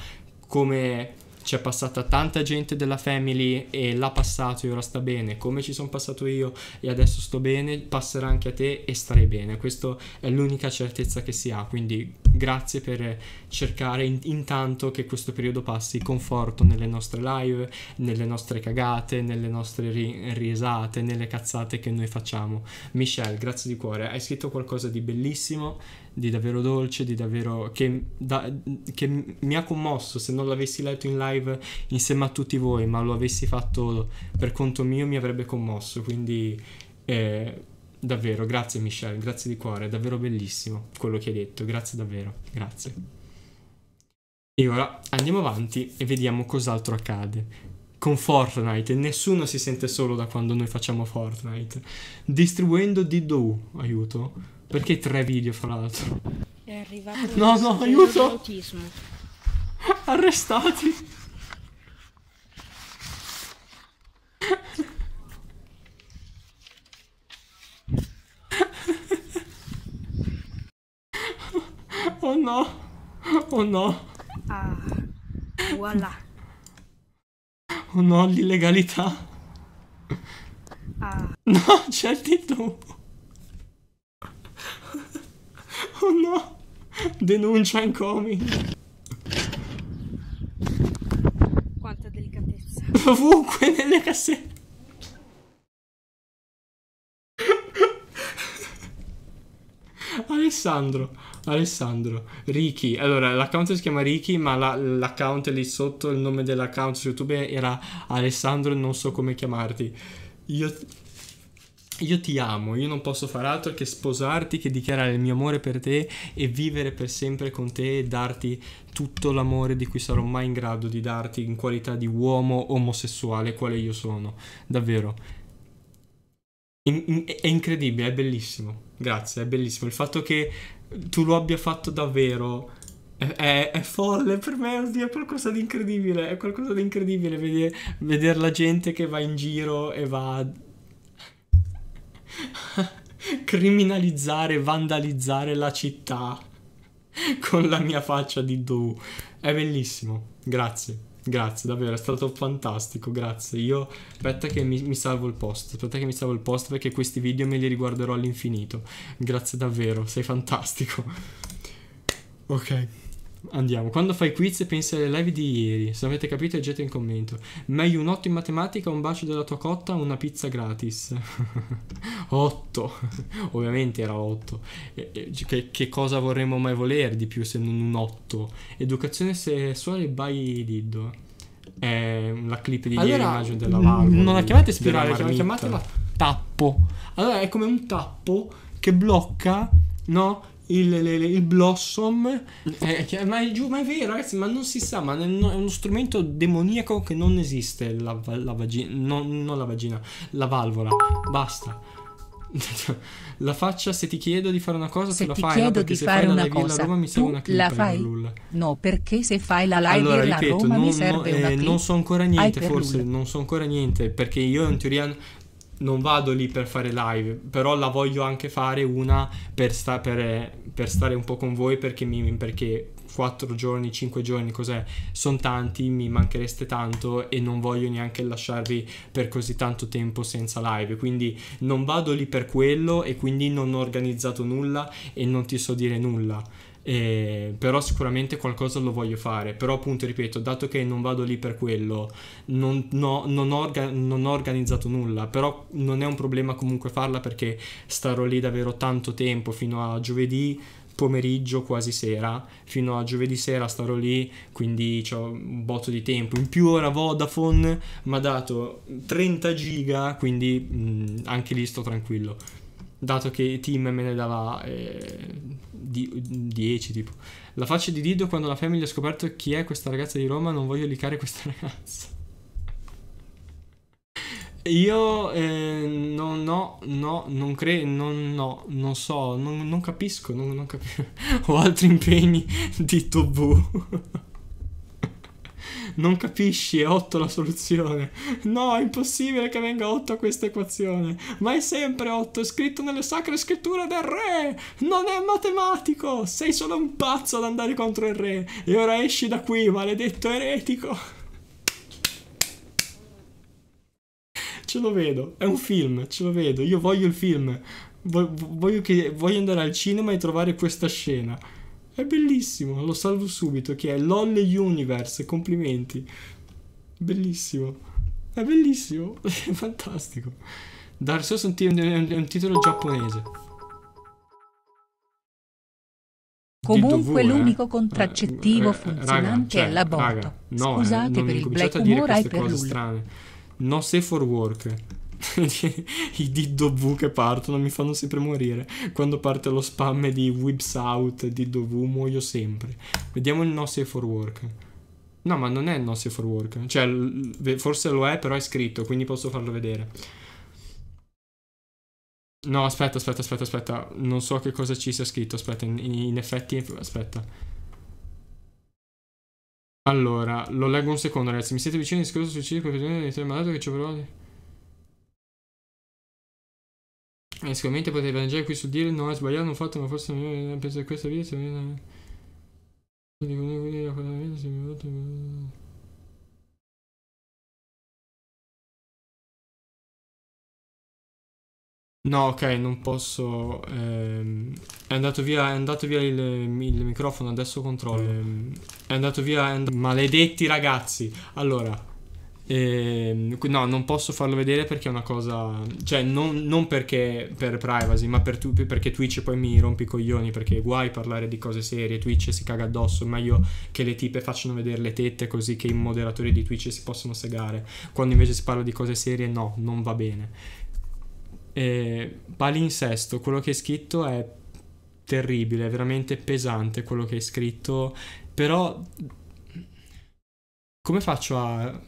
come c'è passata tanta gente della family e l'ha passato e ora sta bene, come ci sono passato io e adesso sto bene, passerà anche a te e starai bene. Questa è l'unica certezza che si ha, quindi grazie per cercare in, intanto che questo periodo passi conforto nelle nostre live, nelle nostre cagate, nelle nostre ri- risate, nelle cazzate che noi facciamo. Michelle, grazie di cuore, hai scritto qualcosa di bellissimo di davvero dolce, di davvero che, da, che mi ha commosso. Se non l'avessi letto in live insieme a tutti voi, ma lo avessi fatto per conto mio, mi avrebbe commosso. Quindi eh, davvero, grazie Michelle, grazie di cuore, è davvero bellissimo quello che hai detto, grazie davvero, grazie. E ora andiamo avanti e vediamo cos'altro accade. Con Fortnite, nessuno si sente solo da quando noi facciamo Fortnite. Distribuendo Didou, aiuto perché tre video, fra l'altro? È arrivato No, no, aiuto! Autismo. Arrestati! oh no! Oh no! Ah, voilà! Oh no, l'illegalità! Ah. No, c'è tu! Oh no! Denuncia incoming! Quanta delicatezza! Ovunque nelle cassette! Alessandro, Alessandro, Ricky. Allora, l'account si chiama Ricky, ma l'account lì sotto, il nome dell'account su YouTube era Alessandro, non so come chiamarti. Io io ti amo, io non posso far altro che sposarti, che dichiarare il mio amore per te e vivere per sempre con te e darti tutto l'amore di cui sarò mai in grado di darti in qualità di uomo omosessuale quale io sono. Davvero. In, in, è incredibile, è bellissimo. Grazie, è bellissimo. Il fatto che tu lo abbia fatto davvero è, è, è, folle per me, oddio, è qualcosa di incredibile, è qualcosa di incredibile vedere, vedere la gente che va in giro e va criminalizzare, vandalizzare la città con la mia faccia di Dou. È bellissimo, grazie. Grazie, davvero, è stato fantastico, grazie. Io aspetta che mi, mi, salvo il post, aspetta che mi salvo il post perché questi video me li riguarderò all'infinito. Grazie davvero, sei fantastico. Ok. Andiamo. Quando fai quiz pensi alle live di ieri. Se avete capito leggete in commento. Meglio un 8 in matematica, un bacio della tua cotta, una pizza gratis. 8. Ovviamente era 8. Che, che, cosa vorremmo mai volere di più se non un 8? Educazione sessuale by Diddo. È la clip di allora, ieri, immagino, della valvola. Non la chiamate spirale, chiamatela tappo. Allora è come un tappo che blocca, no? il, le, il Blossom, eh, eh ma, è giù, ma, è vero ragazzi, ma non si sa, ma è uno strumento demoniaco che non esiste la, la vagina, no, non la vagina, la valvola, basta. la faccia se ti chiedo di fare una cosa se, se la fai, no? perché se fai la live cosa, Roma mi serve una la fai? No, perché se fai la live allora, ripeto, Roma non, mi serve no, eh, Non so ancora niente, forse, non so ancora niente, perché io in teoria non vado lì per fare live, però la voglio anche fare una per, sta, per, per stare un po' con voi perché, mi, perché 4 giorni, 5 giorni, cos'è? Sono tanti, mi manchereste tanto e non voglio neanche lasciarvi per così tanto tempo senza live. Quindi non vado lì per quello e quindi non ho organizzato nulla e non ti so dire nulla eh, però sicuramente qualcosa lo voglio fare, però appunto ripeto, dato che non vado lì per quello, non, no, non, ho, orga- non ho organizzato nulla, però non è un problema comunque farla perché starò lì davvero tanto tempo fino a giovedì pomeriggio quasi sera fino a giovedì sera starò lì quindi ho un botto di tempo in più ora Vodafone mi ha dato 30 giga quindi mh, mm, anche lì sto tranquillo dato che Tim me ne dava eh, 10 tipo. La faccia di Dido quando la famiglia ha scoperto chi è questa ragazza di Roma, non voglio licare questa ragazza. Io eh, no, no, no, non credo, non, no, non so, non, non capisco, non, non capisco. Ho altri impegni di Tobu. non capisci, è 8 la soluzione. No, è impossibile che venga 8 a questa equazione, ma è sempre 8, è scritto nelle sacre scritture del re, non è matematico, sei solo un pazzo ad andare contro il re, e ora esci da qui, maledetto eretico. ce lo vedo, è un film, ce lo vedo, io voglio il film, voglio, che, voglio andare al cinema e trovare questa scena. È bellissimo, lo salvo subito, che è LOL Universe, complimenti. Bellissimo. È bellissimo, è fantastico. Dark Souls è un, è un titolo giapponese. Comunque DW, l'unico eh? contraccettivo eh, funzionante raga, cioè, è l'aborto. Raga, no, eh, Scusate eh, per il black humor e per l'ulla. No se for work. i DW che partono mi fanno sempre morire. Quando parte lo spam di whips out DW muoio sempre. Vediamo il no safe for work. No, ma non è il no safe for work. Cioè, forse lo è, però è scritto, quindi posso farlo vedere. No, aspetta, aspetta, aspetta, aspetta. Non so che cosa ci sia scritto. Aspetta, in, in effetti, aspetta. Allora, lo leggo un secondo, ragazzi. Mi siete vicini al discorso suicidio professionale di tre malato che ci ho provato. Eh, sicuramente potete piangere qui sul dire no, è sbagliato, non ho fatto, ma forse non penso che questa via sia una... Quindi comunque la se mi volto... No, ok, non posso... Ehm, è andato via, è andato via il, il microfono, adesso controllo. Ehm, è andato via... È and Maledetti ragazzi! Allora... E, ehm, no, non posso farlo vedere perché è una cosa. Cioè, non, non perché per privacy, ma per tu, perché Twitch poi mi rompi i coglioni. Perché guai parlare di cose serie. Twitch si caga addosso. Meglio che le tipe facciano vedere le tette così che i moderatori di Twitch si possono segare. Quando invece si parla di cose serie, no, non va bene. E, ehm, palinsesto, quello che hai scritto è terribile, è veramente pesante quello che hai scritto. Però. Come faccio a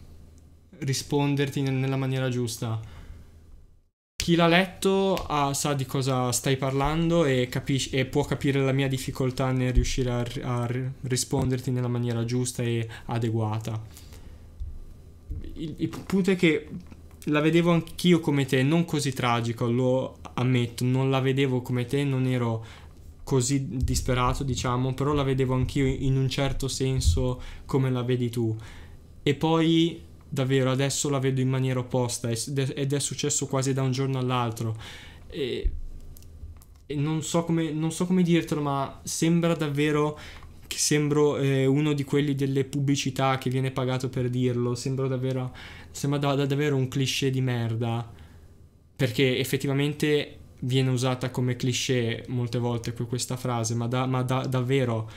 risponderti nella maniera giusta. Chi l'ha letto ha, sa di cosa stai parlando e, capisci, e, può capire la mia difficoltà nel riuscire a, a risponderti nella maniera giusta e adeguata. Il, il punto è che la vedevo anch'io come te, non così tragico, lo ammetto, non la vedevo come te, non ero così disperato, diciamo, però la vedevo anch'io in un certo senso come la vedi tu. E poi davvero adesso la vedo in maniera opposta ed è successo quasi da un giorno all'altro. E, e non, so come, non so come dirtelo, ma sembra davvero che sembro eh, uno di quelli delle pubblicità che viene pagato per dirlo. Sembro davvero, sembra da, da davvero un cliché di merda. Perché effettivamente viene usata come cliché molte volte questa frase, ma, da, ma da, davvero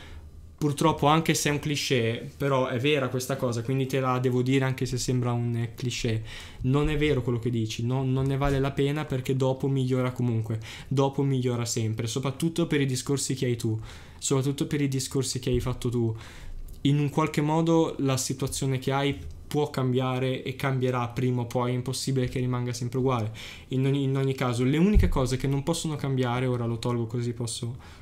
purtroppo anche se è un cliché, però è vera questa cosa, quindi te la devo dire anche se sembra un eh, cliché. Non è vero quello che dici, no, non ne vale la pena perché dopo migliora comunque, dopo migliora sempre, soprattutto per i discorsi che hai tu, soprattutto per i discorsi che hai fatto tu. In un qualche modo la situazione che hai può cambiare e cambierà prima o poi, è impossibile che rimanga sempre uguale. In ogni, in ogni caso, le uniche cose che non possono cambiare, ora lo tolgo così posso...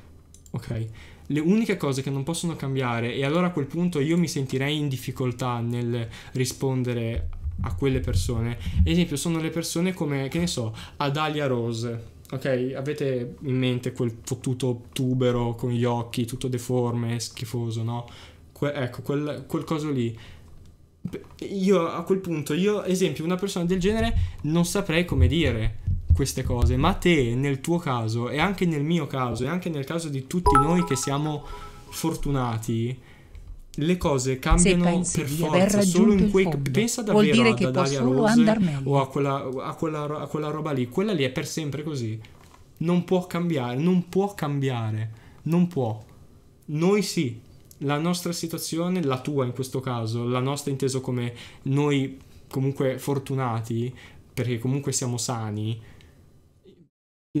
Ok le uniche cose che non possono cambiare e allora a quel punto io mi sentirei in difficoltà nel rispondere a quelle persone. Ad esempio sono le persone come, che ne so, Adalia Rose. Ok, avete in mente quel fottuto tubero con gli occhi tutto deforme, schifoso, no? Que- ecco, quel, quel coso lì io a quel punto, io esempio, una persona del genere non saprei come dire queste cose, ma te nel tuo caso e anche nel mio caso e anche nel caso di tutti noi che siamo fortunati, le cose cambiano per forza solo in quei pensa davvero ad Adalia Rose o a quella, a, quella, a quella roba lì quella lì è per sempre così non può cambiare non può cambiare non può noi sì la nostra situazione la tua in questo caso la nostra inteso come noi comunque fortunati perché comunque siamo sani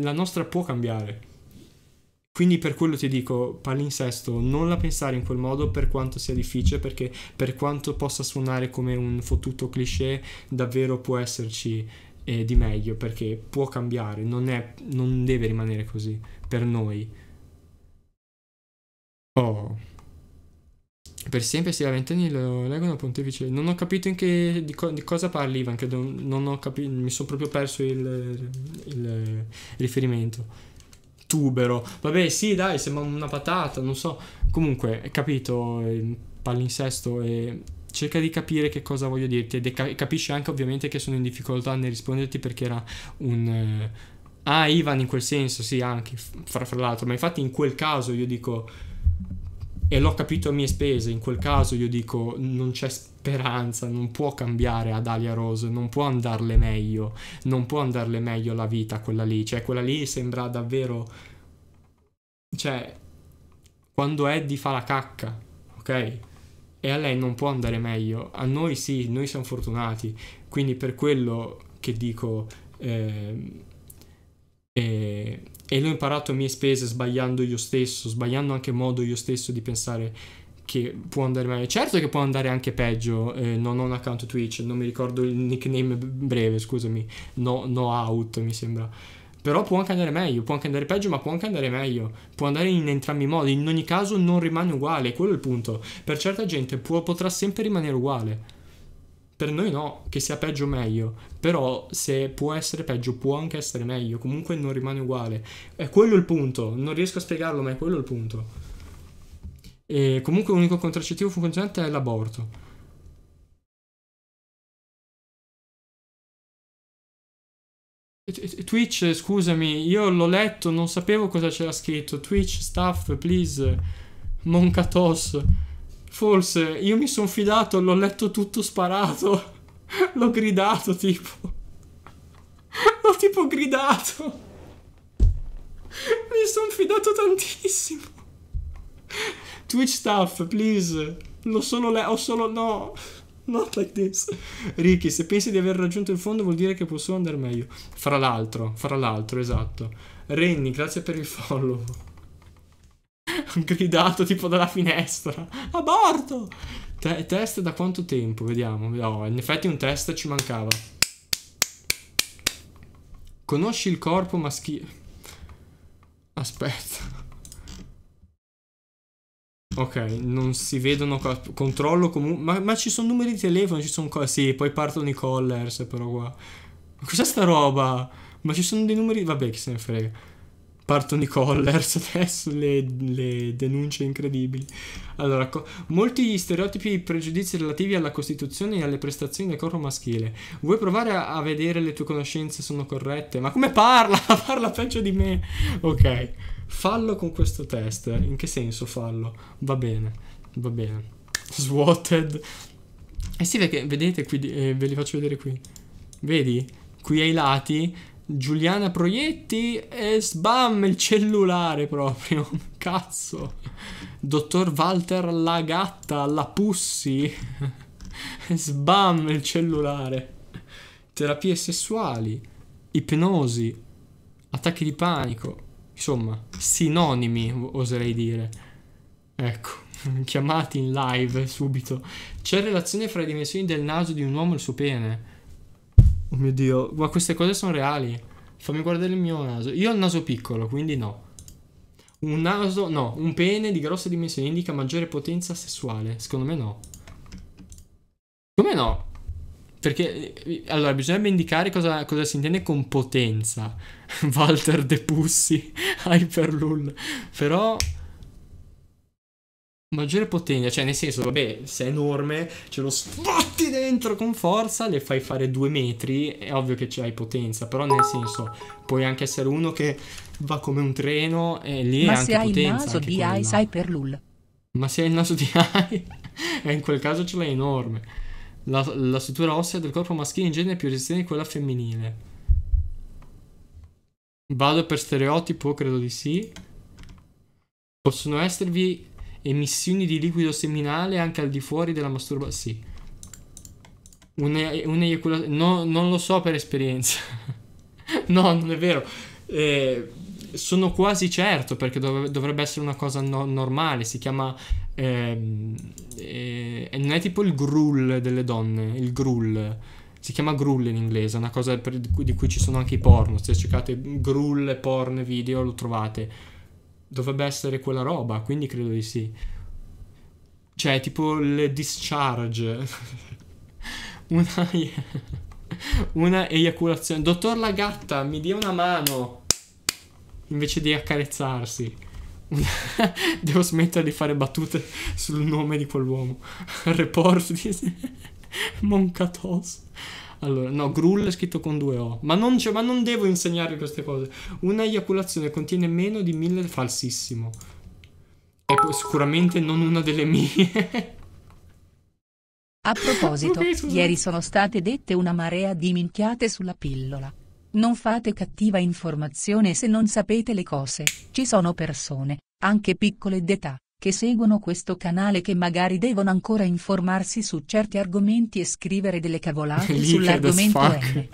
la nostra può cambiare. Quindi per quello ti dico, palinsesto, non la pensare in quel modo per quanto sia difficile, perché per quanto possa suonare come un fottuto cliché, davvero può esserci eh, di meglio, perché può cambiare, non, è, non deve rimanere così per noi. Oh. Per sempre sì, a vent'anni lo leggono pontefice. Non ho capito in che, di, co- di cosa parli Ivan, credo, non ho capito, mi sono proprio perso il, il riferimento. Tubero, vabbè sì dai, sembra una patata, non so. Comunque, hai capito, ehm, palinsesto e cerca di capire che cosa voglio dirti e ca- capisci anche ovviamente che sono in difficoltà nel risponderti perché era un... Eh... Ah, Ivan in quel senso, sì, anche, fra, fra l'altro, ma infatti in quel caso io dico e l'ho capito a mie spese, in quel caso io dico non c'è speranza, non può cambiare ad Alia Rose, non può andarle meglio, non può andarle meglio la vita quella lì, cioè quella lì sembra davvero... cioè quando Eddie fa la cacca, ok? E a lei non può andare meglio, a noi sì, noi siamo fortunati, quindi per quello che dico... Ehm, eh, e l'ho imparato a mie spese sbagliando io stesso, sbagliando anche modo io stesso di pensare che può andare meglio. Certo che può andare anche peggio, eh, non ho un account Twitch, non mi ricordo il nickname breve, scusami, no, no out mi sembra. Però può anche andare meglio, può anche andare peggio, ma può anche andare meglio. Può andare in entrambi i modi, in ogni caso non rimane uguale, quello è il punto. Per certa gente può, potrà sempre rimanere uguale per noi no, che sia peggio o meglio, però se può essere peggio può anche essere meglio, comunque non rimane uguale. È quello il punto, non riesco a spiegarlo, ma è quello il punto. E comunque l'unico contraccettivo funzionante è l'aborto. Twitch, scusami, io l'ho letto, non sapevo cosa c'era scritto. Twitch, staff, please, Moncatos. Forse io mi sono fidato, l'ho letto tutto sparato. l'ho gridato tipo. l'ho tipo gridato. mi sono fidato tantissimo. Twitch staff, please. L'ho solo letto, ho solo no. Not like this. Ricky, se pensi di aver raggiunto il fondo vuol dire che posso andare meglio. Fra l'altro, fra l'altro, esatto. Renni, grazie per il follow. gridato tipo dalla finestra. Aborto! Te- test da quanto tempo? Vediamo. No, in effetti un test ci mancava. Conosci il corpo maschile. Aspetta. Ok, non si vedono. Controllo comunque. Ma, ma, ci sono numeri di telefono, ci sono cose. Sì, poi partono i collars, però qua. Ma cos'è sta roba? Ma ci sono dei numeri. Vabbè, chi se ne frega partono i collars adesso, le, le denunce incredibili. Allora, co- molti stereotipi e pregiudizi relativi alla costituzione e alle prestazioni del corpo maschile. Vuoi provare a, a vedere le tue conoscenze sono corrette? Ma come parla? parla peggio di me. Ok, fallo con questo test. In che senso fallo? Va bene, va bene. Swatted. Eh sì, perché vedete qui, eh, ve li faccio vedere qui. Vedi? Qui ai lati Giuliana Proietti e sbam il cellulare proprio. Cazzo. Dottor Walter la gatta, la pussi. sbam il cellulare. Terapie sessuali, ipnosi, attacchi di panico. Insomma, sinonimi oserei dire. Ecco chiamati in live subito. C'è relazione fra le dimensioni del naso di un uomo e il suo pene. Oh mio dio, ma queste cose sono reali. Fammi guardare il mio naso. Io ho il naso piccolo, quindi no. Un naso, no, un pene di grosse dimensioni indica maggiore potenza sessuale. Secondo me no. Come no? Perché, eh, allora, bisognerebbe indicare cosa, cosa si intende con potenza. Walter De Pussy, Hyperlul. Però... Maggiore potenza, cioè nel senso, vabbè, se è enorme, ce lo sbatti dentro con forza, le fai fare due metri, è ovvio che c'hai potenza, però nel senso, puoi anche essere uno che va come un treno e lì Ma è anche potenza. Ma se hai il naso di AI, sai per lul. Ma se hai il naso di AI, e eh, in quel caso ce l'hai enorme. La, la struttura ossea del corpo maschile in genere è più resistente di quella femminile. Vado per stereotipo, credo di sì. Possono esservi emissioni di liquido seminale anche al di fuori della masturbazione. Sì. Un'eiaculazione... No, non lo so per esperienza. no, non è vero. Eh, sono quasi certo perché dov dovrebbe essere una cosa no normale. Si chiama... Eh, eh, non è tipo il grull delle donne, il grull si chiama grull in inglese, una cosa di cui ci sono anche i porno, se cercate grull porn video lo trovate dovrebbe essere quella roba, quindi credo di sì. Cioè, tipo il discharge. una, una eiaculazione. Dottor Lagatta, mi dia una mano. Invece di accarezzarsi. Devo smettere di fare battute sul nome di quell'uomo. Reportis Moncatos. Allora, no, grull è scritto con due O. Ma non, ma non devo insegnarvi queste cose. Una eiaculazione contiene meno di mille... Falsissimo. E sicuramente non una delle mie. A proposito, okay, ieri sono state dette una marea di minchiate sulla pillola. Non fate cattiva informazione se non sapete le cose, ci sono persone, anche piccole d'età, che seguono questo canale che magari devono ancora informarsi su certi argomenti e scrivere delle cavolate sull'argomento N.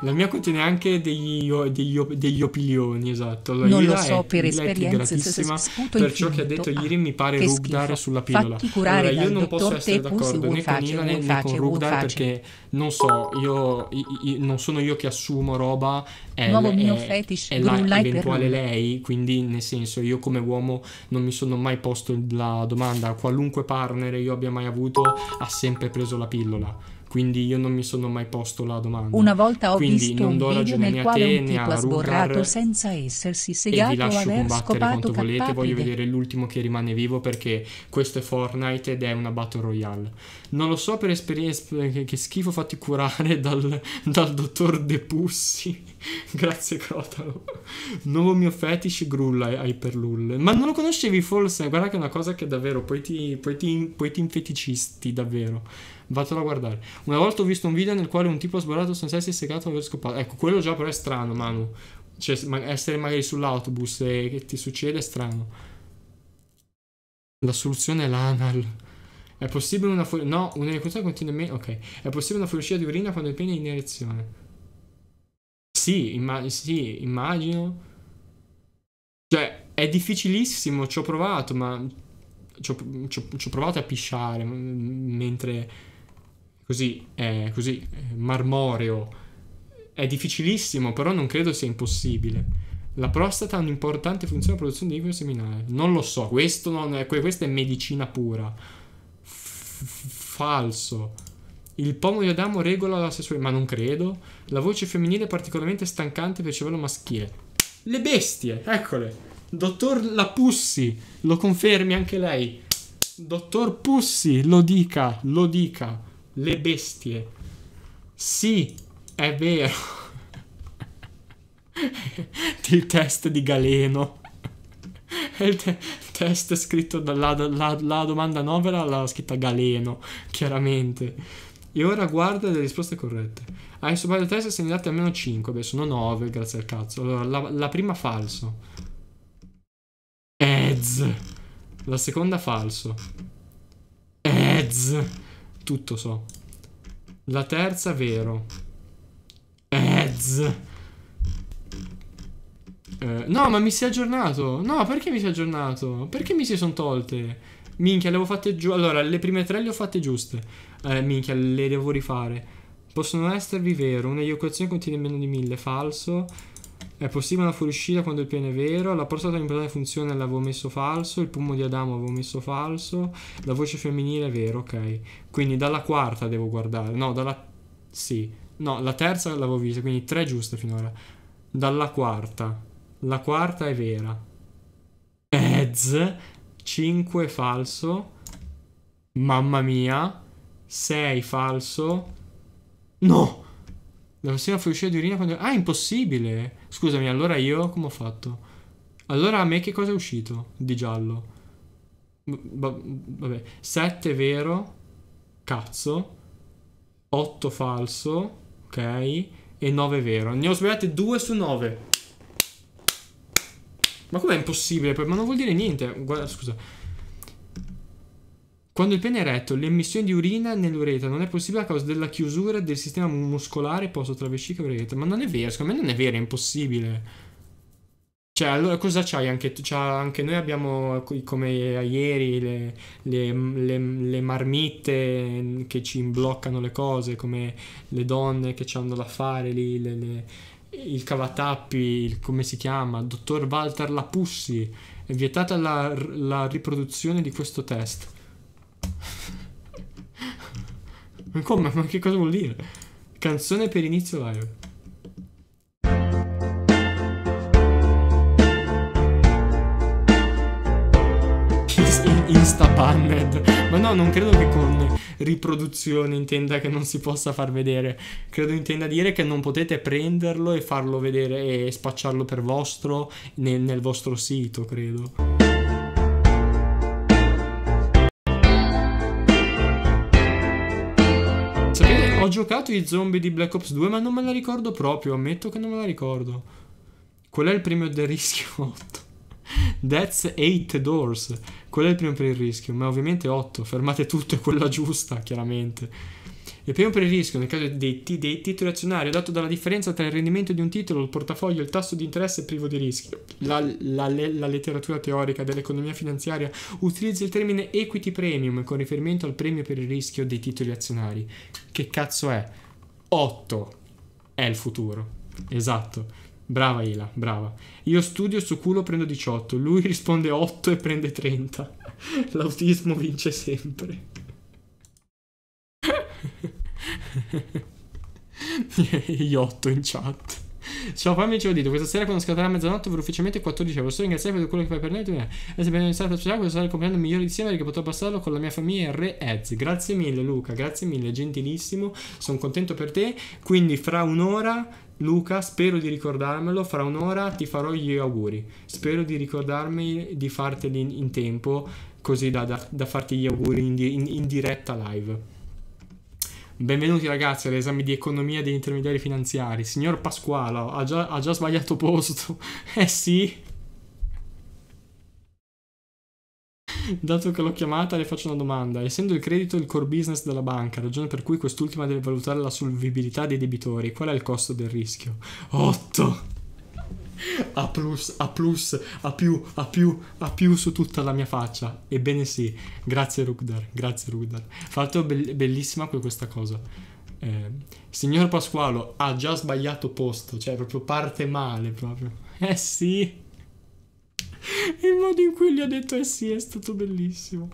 La mia contiene anche degli, degli, degli opilioni, esatto. Allora, non lo so, per esperienza, se, per ciò che ha detto ieri mi pare ah, Rugdar sulla pillola. Allora, io non posso essere d'accordo né con Ilan né con Rugdar perché non so, io, non sono io che assumo roba, è, Nuovo mio fetish, è l'eventuale lei, quindi nel senso io come uomo non mi sono mai posto la domanda, qualunque partner io abbia mai avuto ha sempre preso la pillola quindi io non mi sono mai posto la domanda. Una volta ho quindi visto un video nel quale un tipo ha sborrato senza essersi segato o aver scopato quanto volete, voglio vedere l'ultimo che rimane vivo perché questo è Fortnite ed è una Battle Royale. Non lo so per esperienza eh, che schifo fatti curare dal, dal dottor De Pussi. Grazie Crotalo. Nuovo mio fetish grulla Hyperlull. Eh, Ma non lo conoscevi forse? Guarda che è una cosa che davvero poi ti, poi ti, poi ti infeticisti davvero. Vattelo a guardare. Una volta ho visto un video nel quale un tipo ha sbarrato senza essere segato o aver scopato. Ecco, quello già però è strano, Manu. Cioè, essere magari sull'autobus e che ti succede è strano. La soluzione è l'anal. È possibile una fuoriuscita? No, un'erezione continuamente. Ok. È possibile una fuoriuscita di urina quando il pene è in erezione? Sì, immag sì, immagino. Cioè, è difficilissimo, ci ho provato, ma ci ho, provato a pisciare mentre così, eh, così eh, marmoreo è difficilissimo, però non credo sia impossibile. La prostata ha un'importante funzione di produzione di liquido seminale. Non lo so, questo non è, questa è medicina pura. falso. Il pomo di Adamo regola la sessualità, ma non credo. La voce femminile è particolarmente stancante per il cervello maschile. Le bestie, eccole. Dottor La Lapussi, lo confermi anche lei. Dottor Pussi, lo dica, lo dica le bestie. Sì, è vero. il test di Galeno. È il te test scritto dalla la, la domanda novela la scritta Galeno, chiaramente. E ora guarda le risposte corrette. Hai superato il test e sei andati almeno 5. Beh, sono 9, grazie al cazzo. Allora, la, la prima falso. Ez. La seconda falso. Ez. Tutto so. La terza, vero. Ez. Eh, no, ma mi si è aggiornato. No, perché mi si è aggiornato? Perché mi si sono tolte? Minchia, le ho fatte giù. Allora, le prime tre le ho fatte giuste. Eh, minchia, le devo rifare. Possono esservi vero. Una equazione contiene meno di 1000, falso. È possibile una fuoriuscita quando il pieno è vero. La portata in funziona l'avevo messo falso. Il pomo di Adamo l'avevo messo falso. La voce femminile è vero, ok. Quindi dalla quarta devo guardare. No, dalla. Sì. No, la terza l'avevo vista, quindi tre giuste finora. Dalla quarta. La quarta è vera. Ez. 5 falso. Mamma mia. 6 falso. No! La prossima fuoriuscita di urina quando... Ah, impossibile! Scusami, allora io come ho fatto? Allora a me che cosa è uscito di giallo? vabbè, 7 vero, cazzo, 8 falso, ok, e 9 vero. Ne ho sbagliate 2 su 9. Ma com'è impossibile? Ma non vuol dire niente. Guarda, scusa. Quando il pene è eretto, l'emissione di urina nell'ureta non è possibile a causa della chiusura del sistema muscolare posto tra vescica e ureta. Ma non è vero, secondo me non è vero, è impossibile. Cioè, allora cosa c'hai anche tu? anche noi abbiamo, come ieri, le, le, le, le, marmitte che ci imbloccano le cose, come le donne che ci hanno da fare lì, il cavatappi, il, come si chiama, dottor Walter Lapussi. È vietata la, la riproduzione di questo test. Come? Ma che cosa vuol dire? Canzone per inizio live. Instapanned. Ma no, non credo che con riproduzione intenda che non si possa far vedere. Credo intenda dire che non potete prenderlo e farlo vedere e spacciarlo per vostro nel, nel vostro sito, credo. Ho giocato i zombie di Black Ops 2, ma non me la ricordo proprio. Ammetto che non me la ricordo. Qual è il premio del rischio 8? That's 8 doors. Qual è il premio per il rischio? Ma ovviamente 8. Fermate tutto, è quella giusta, chiaramente. Il primo per il rischio, nel caso dei, t- dei titoli azionari, è dato dalla differenza tra il rendimento di un titolo, il portafoglio e il tasso di interesse privo di rischio. La, la, la, la letteratura teorica dell'economia finanziaria utilizza il termine equity premium con riferimento al premio per il rischio dei titoli azionari. Che cazzo è? 8 è il futuro. Esatto. Brava Ila, brava. Io studio su culo prendo 18, lui risponde 8 e prende 30. L'autismo vince sempre. Iotto in chat. Ciao fammi ci ho detto questa sera quando scatterà a mezzanotte avrò ufficialmente 14 volevo solo ringraziare per quello che fai per noi e eh, se ben iniziato a speciale questo sarà il compleanno migliore insieme che potrò passarlo con la mia famiglia e Re Ez. grazie mille Luca grazie mille gentilissimo sono contento per te quindi fra un'ora Luca spero di ricordarmelo fra un'ora ti farò gli auguri spero di ricordarmi di farteli in, in tempo così da, da, da, farti gli auguri in, in, in diretta live Benvenuti ragazzi all'esame di economia degli intermediari finanziari. Signor Pasquale, ha già, ha già sbagliato posto. Eh sì. Dato che l'ho chiamata, le faccio una domanda. Essendo il credito il core business della banca, ragione per cui quest'ultima deve valutare la solvibilità dei debitori, qual è il costo del rischio? 8. A plus, a plus, a più, a più, a più su tutta la mia faccia. Ebbene sì, grazie Rugdar, grazie Rugdar. Fatto be bellissima questa cosa. Eh, signor Pasqualo ha già sbagliato posto, cioè proprio parte male proprio. Eh sì. Il modo in cui gli ha detto eh sì è stato bellissimo.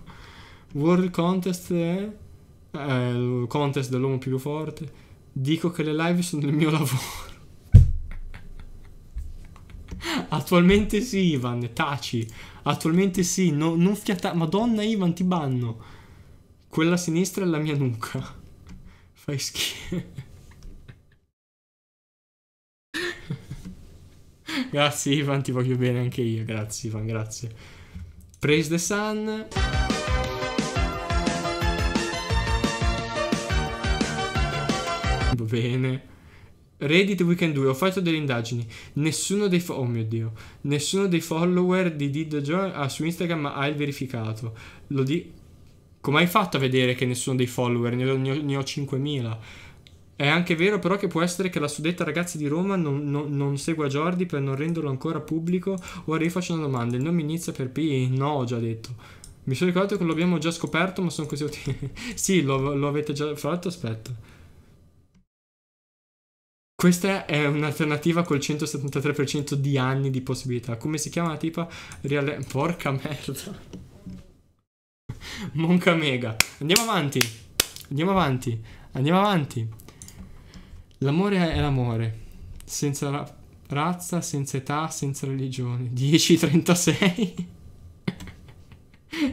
World Contest è... Eh, il contest dell'uomo più forte. Dico che le live sono il mio lavoro. Attualmente sì, Ivan, taci. Attualmente sì, no, non fiatare. Madonna, Ivan, ti banno. Quella a sinistra è la mia nuca. Fai schifo. grazie, Ivan, ti voglio bene anche io. Grazie, Ivan, grazie. Praise the sun. Va Bene. Reddit Weekend 2, ho fatto delle indagini. Nessuno dei, fo- oh Nessuno dei follower di Did John ah, ha su Instagram ha il verificato. Lo di Come hai fatto a vedere che nessuno dei follower? Ne ho, ne ho, ne ho 5000. È anche vero però che può essere che la suddetta ragazza di Roma non, non, non segua Jordi per non renderlo ancora pubblico. Ora io faccio una domanda, il nome inizia per P? No, ho già detto. Mi sono ricordato che l'abbiamo già scoperto ma sono così... sì, lo, lo avete già fatto, aspetta. Questa è un'alternativa col 173% di anni di possibilità. Come si chiama la tipa? Real... Porca merda. Monca mega. Andiamo avanti. Andiamo avanti. Andiamo avanti. L'amore è l'amore. Senza ra razza, senza età, senza religione. 10.36.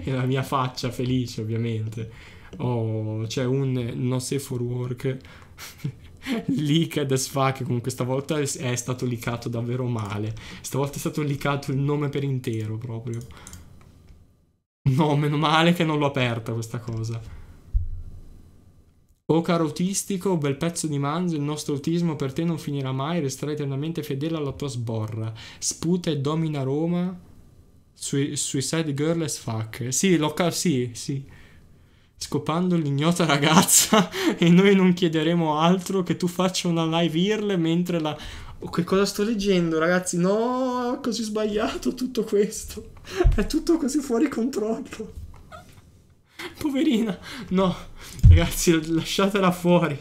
e la mia faccia felice, ovviamente. Oh, c'è un no safe for work. leaked as fuck, comunque stavolta è stato leakato davvero male. Stavolta è stato leakato il nome per intero proprio. No, meno male che non l'ho aperta questa cosa. O oh, caro autistico, bel pezzo di manzo, il nostro autismo per te non finirà mai, resterai eternamente fedele alla tua sborra. Sputa e domina Roma, Sui, suicide girl as fuck. Sì, l'ho... sì, sì scopando l'ignota ragazza e noi non chiederemo altro che tu faccia una live irle mentre la... Oh, che cosa sto leggendo ragazzi? No, è così sbagliato tutto questo. È tutto così fuori controllo. Poverina. No, ragazzi, lasciatela fuori.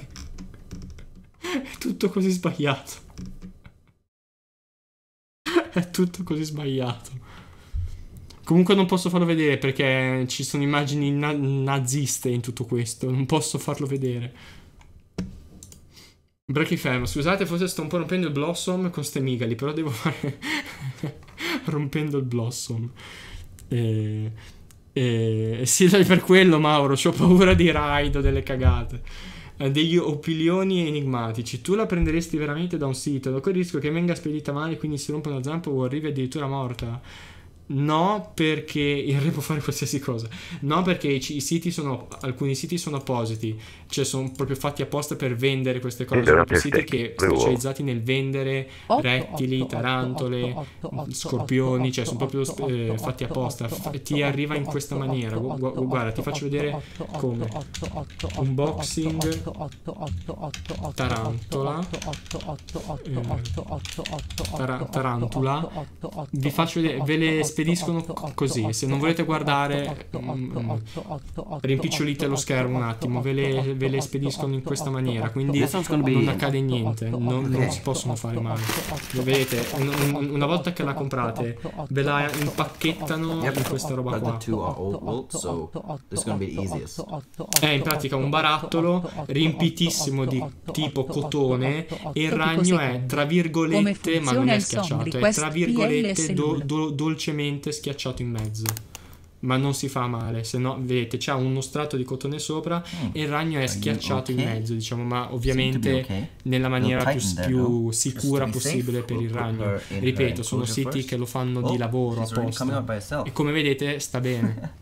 È tutto così sbagliato. È tutto così sbagliato. Comunque non posso farlo vedere perché ci sono immagini na naziste in tutto questo, non posso farlo vedere. Breaky Fam, scusate, forse sto un po' rompendo il Blossom con ste migali, però devo fare... rompendo il Blossom. Eh, eh, sì, dai, per quello, Mauro, ho paura di raid o delle cagate eh, degli opilioni enigmatici. Tu la prenderesti veramente da un sito, con il rischio che venga spedita male, quindi si rompa una zampa o arrivi addirittura morta. No, perché il re può fare qualsiasi cosa. No, perché i, i siti sono, alcuni siti sono appositi, cioè sono proprio fatti apposta per vendere queste cose. Sono siti che specializzati nel vendere rettili, tarantole, scorpioni, cioè sono proprio eh, fatti apposta. ti arriva in questa maniera. guarda, ti faccio vedere come. Unboxing tarantola. Eh, tarantula. Vi faccio vedere, ve le spiego spediscono così. Se non volete guardare, rimpicciolite lo schermo un attimo, ve le, ve le spediscono in questa maniera. Quindi non accade niente, non, non si possono fare male. Vedete, una volta che la comprate, ve la impacchettano in questa roba qua. È in pratica un barattolo riempitissimo di tipo cotone e il ragno è tra virgolette, ma non è schiacciato, è tra virgolette do, do, dolcemente leggermente schiacciato in mezzo ma non si fa male, se no vedete c'è uno strato di cotone sopra mm. e il ragno è schiacciato okay. in mezzo, diciamo, ma ovviamente okay. nella maniera più, there, più no? sicura possibile per il ragno. Ripeto, sono siti first. che lo fanno oh, di lavoro apposta. E come vedete sta bene.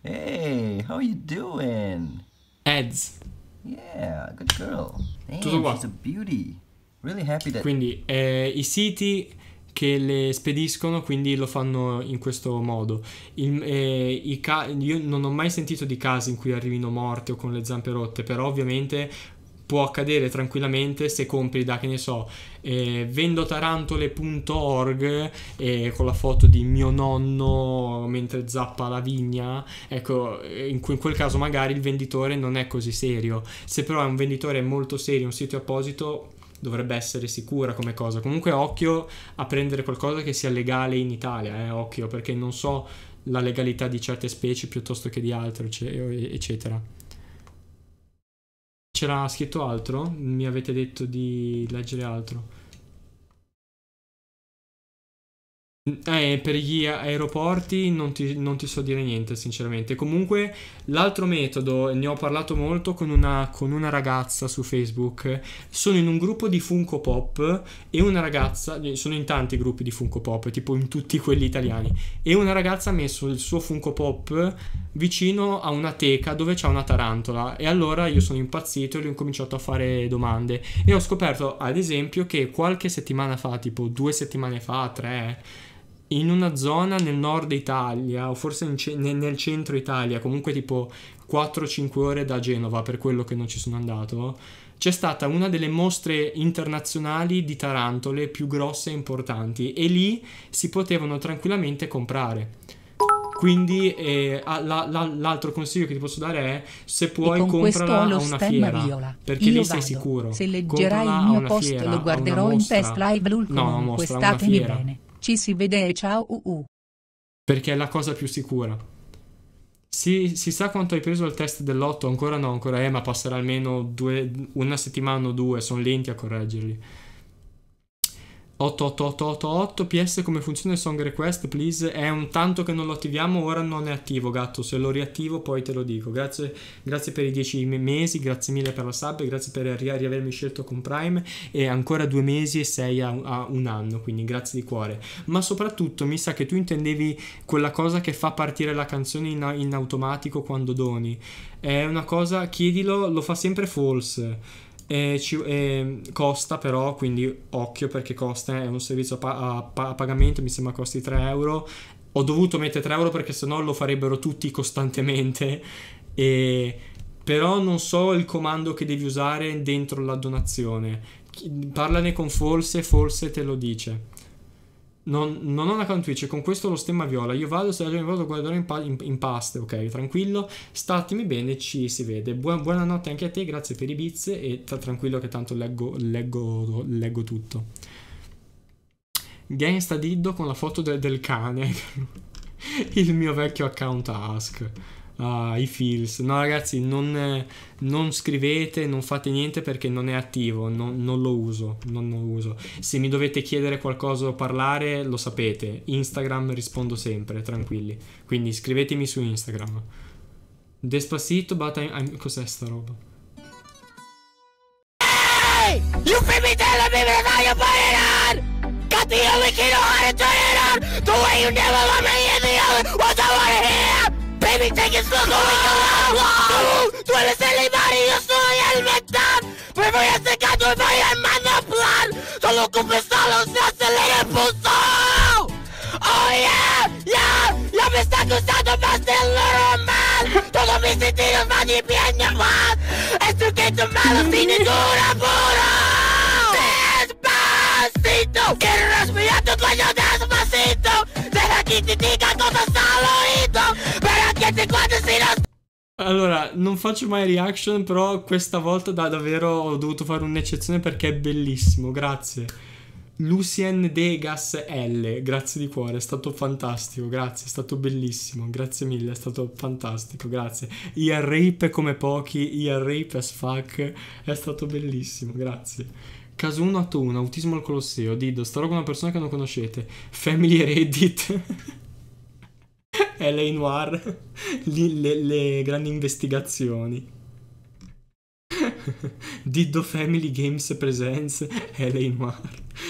hey, how you doing? Eds. Yeah, good girl. Damn, Tutto qua. Really Quindi eh, i siti che le spediscono, quindi lo fanno in questo modo. Il, eh, ca- io non ho mai sentito di casi in cui arrivino morte o con le zampe rotte, però ovviamente può accadere tranquillamente se compri da che ne so eh, vendotarantole.org eh, con la foto di mio nonno mentre zappa la vigna ecco eh, in, cui, in quel caso magari il venditore non è così serio se però è un venditore molto serio un sito apposito dovrebbe essere sicura come cosa. Comunque occhio a prendere qualcosa che sia legale in Italia, eh, occhio, perché non so la legalità di certe specie piuttosto che di altre, cioè, eccetera. C'era scritto altro? Mi avete detto di leggere altro? Eh, per gli aeroporti non ti, non ti, so dire niente, sinceramente. Comunque, l'altro metodo, ne ho parlato molto con una, con una, ragazza su Facebook. Sono in un gruppo di Funko Pop e una ragazza, eh, sono in tanti gruppi di Funko Pop, tipo in tutti quelli italiani. E una ragazza ha messo il suo Funko Pop vicino a una teca dove c'è una tarantola. E allora io sono impazzito e gli ho cominciato a fare domande. E ho scoperto, ad esempio, che qualche settimana fa, tipo due settimane fa, tre in una zona nel nord Italia o forse ce- nel centro Italia, comunque tipo 4-5 ore da Genova, per quello che non ci sono andato, c'è stata una delle mostre internazionali di tarantole più grosse e importanti e lì si potevano tranquillamente comprare. Quindi eh, la, la, l'altro consiglio che ti posso dare è se puoi comprala a una fiera viola. perché Io lì vado. sei sicuro. Se leggerai comprala il mio post fiera, lo guarderò in test live l'ultimo no, mostra, quest'estate bene. Ci si vede e ciao uu. Uh, uh. Perché è la cosa più sicura. Si, si sa quanto hai preso il test dell'otto? Ancora no, ancora è, ma passerà almeno due, una settimana o due, sono lenti a correggerli. 8888 PS come funziona il song request please è un tanto che non lo attiviamo ora non è attivo gatto se lo riattivo poi te lo dico grazie, grazie per i 10 mesi grazie mille per la sub grazie per ri- riavermi scelto con Prime e ancora due mesi e sei a, a, un anno quindi grazie di cuore ma soprattutto mi sa che tu intendevi quella cosa che fa partire la canzone in, in automatico quando doni è una cosa chiedilo lo fa sempre false e ci, e costa però, quindi occhio perché costa, è un servizio a, pa- a, a pagamento, mi sembra costi 3 euro. Ho dovuto mettere 3 euro perché sennò lo farebbero tutti costantemente. E però non so il comando che devi usare dentro la donazione. Parlane con forse, forse te lo dice non, non, ho la account Twitch, con questo lo stemma viola. Io vado, se arrivo in vado, guarderò in, pa- in, in paste, ok? Tranquillo, statemi bene, ci si vede. Buon, buonanotte anche a te, grazie per i bits e tra, tranquillo che tanto leggo, leggo, leggo tutto. Gangsta Diddo con la foto de, del cane. Il mio vecchio account Ask uh, i feels. No, ragazzi, non, non, scrivete, non fate niente perché non è attivo, no, non, lo uso, non lo uso. Se mi dovete chiedere qualcosa o parlare, lo sapete. Instagram rispondo sempre, tranquilli. Quindi scrivetemi su Instagram. Despacito, but I'm, I'm... cos'è sta roba? Hey! You feel me tell me that you put it on! Got the only key to how to turn it on! The way you never love me in the other was I wanna hear! Me is going Tú eres el imán y yo soy el metal. Me voy a secar tu voy a plan. Solo cumple solo se acelera el pulso. Oh yeah, yeah. Ya me está gustando más de lo normal. Todos mis sentidos van y vienen mal. Esto que tu malo sin ninguna pura. Despacito. Quiero respirar tu cuello despacito. Deja que te diga cosas al oído. Guardate quando sei lo allora, non faccio mai reaction, però questa volta da davvero ho dovuto fare un'eccezione perché è bellissimo, grazie. Lucien Degas L, grazie di cuore, è stato fantastico, grazie, è stato bellissimo, grazie mille, è stato fantastico, grazie. Iar rape come pochi, iar rape as fuck, è stato bellissimo, grazie. Caso 1 atto 1, autismo al Colosseo, Dido, starò con una persona che non conoscete, Family Reddit. L.A. Noir, le, le grandi investigazioni. Diddo Family Games Presents L.A. Noir.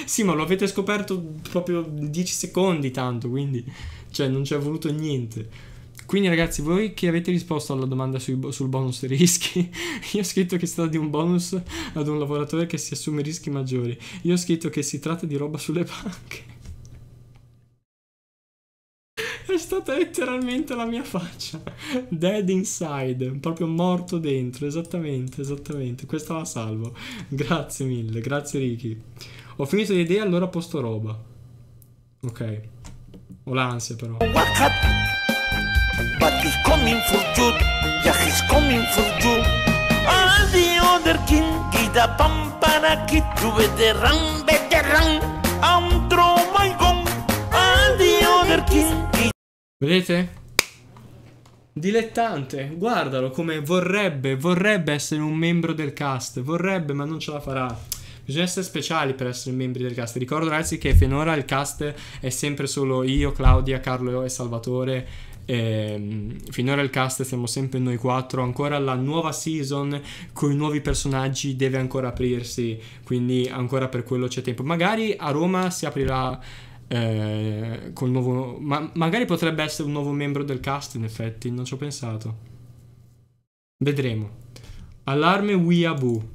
Sì, ma lo avete scoperto proprio 10 secondi tanto, quindi... Cioè, non ci è voluto niente. Quindi ragazzi, voi che avete risposto alla domanda bo sul bonus rischi, io ho scritto che si tratta di un bonus ad un lavoratore che si assume rischi maggiori, io ho scritto che si tratta di roba sulle banche. È stata letteralmente la mia faccia. Dead inside, proprio morto dentro, esattamente, esattamente. Questa la salvo. Grazie mille, grazie Ricky. Ho finito le idee, allora posto roba. Ok. Ho l'ansia però. But he's coming for you, yeah he's coming for you. All the other king, gida pampara kid, tu veteran, veteran. I'm through my gun, all the other king. Vedete? Dilettante, guardalo come vorrebbe, vorrebbe essere un membro del cast, vorrebbe ma non ce la farà. Bisogna essere speciali per essere membri del cast. Ricordo ragazzi che finora il cast è sempre solo io, Claudia, Carlo e Salvatore e ehm, finora il cast siamo sempre noi quattro. Ancora la nuova season con i nuovi personaggi deve ancora aprirsi. Quindi ancora per quello c'è tempo. Magari a Roma si aprirà eh, col nuovo, ma magari potrebbe essere un nuovo membro del cast, in effetti, non ci ho pensato. Vedremo. Allarme Weeaboo.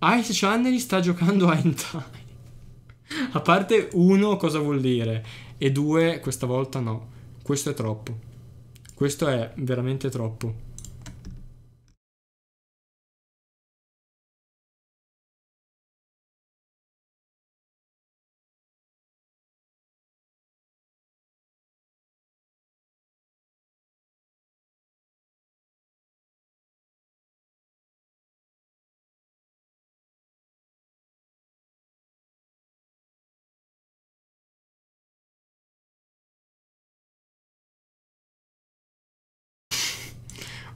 Ice Channel sta giocando a Hentai. a parte uno, cosa vuol dire? E due, questa volta no. Questo è troppo. Questo è veramente troppo.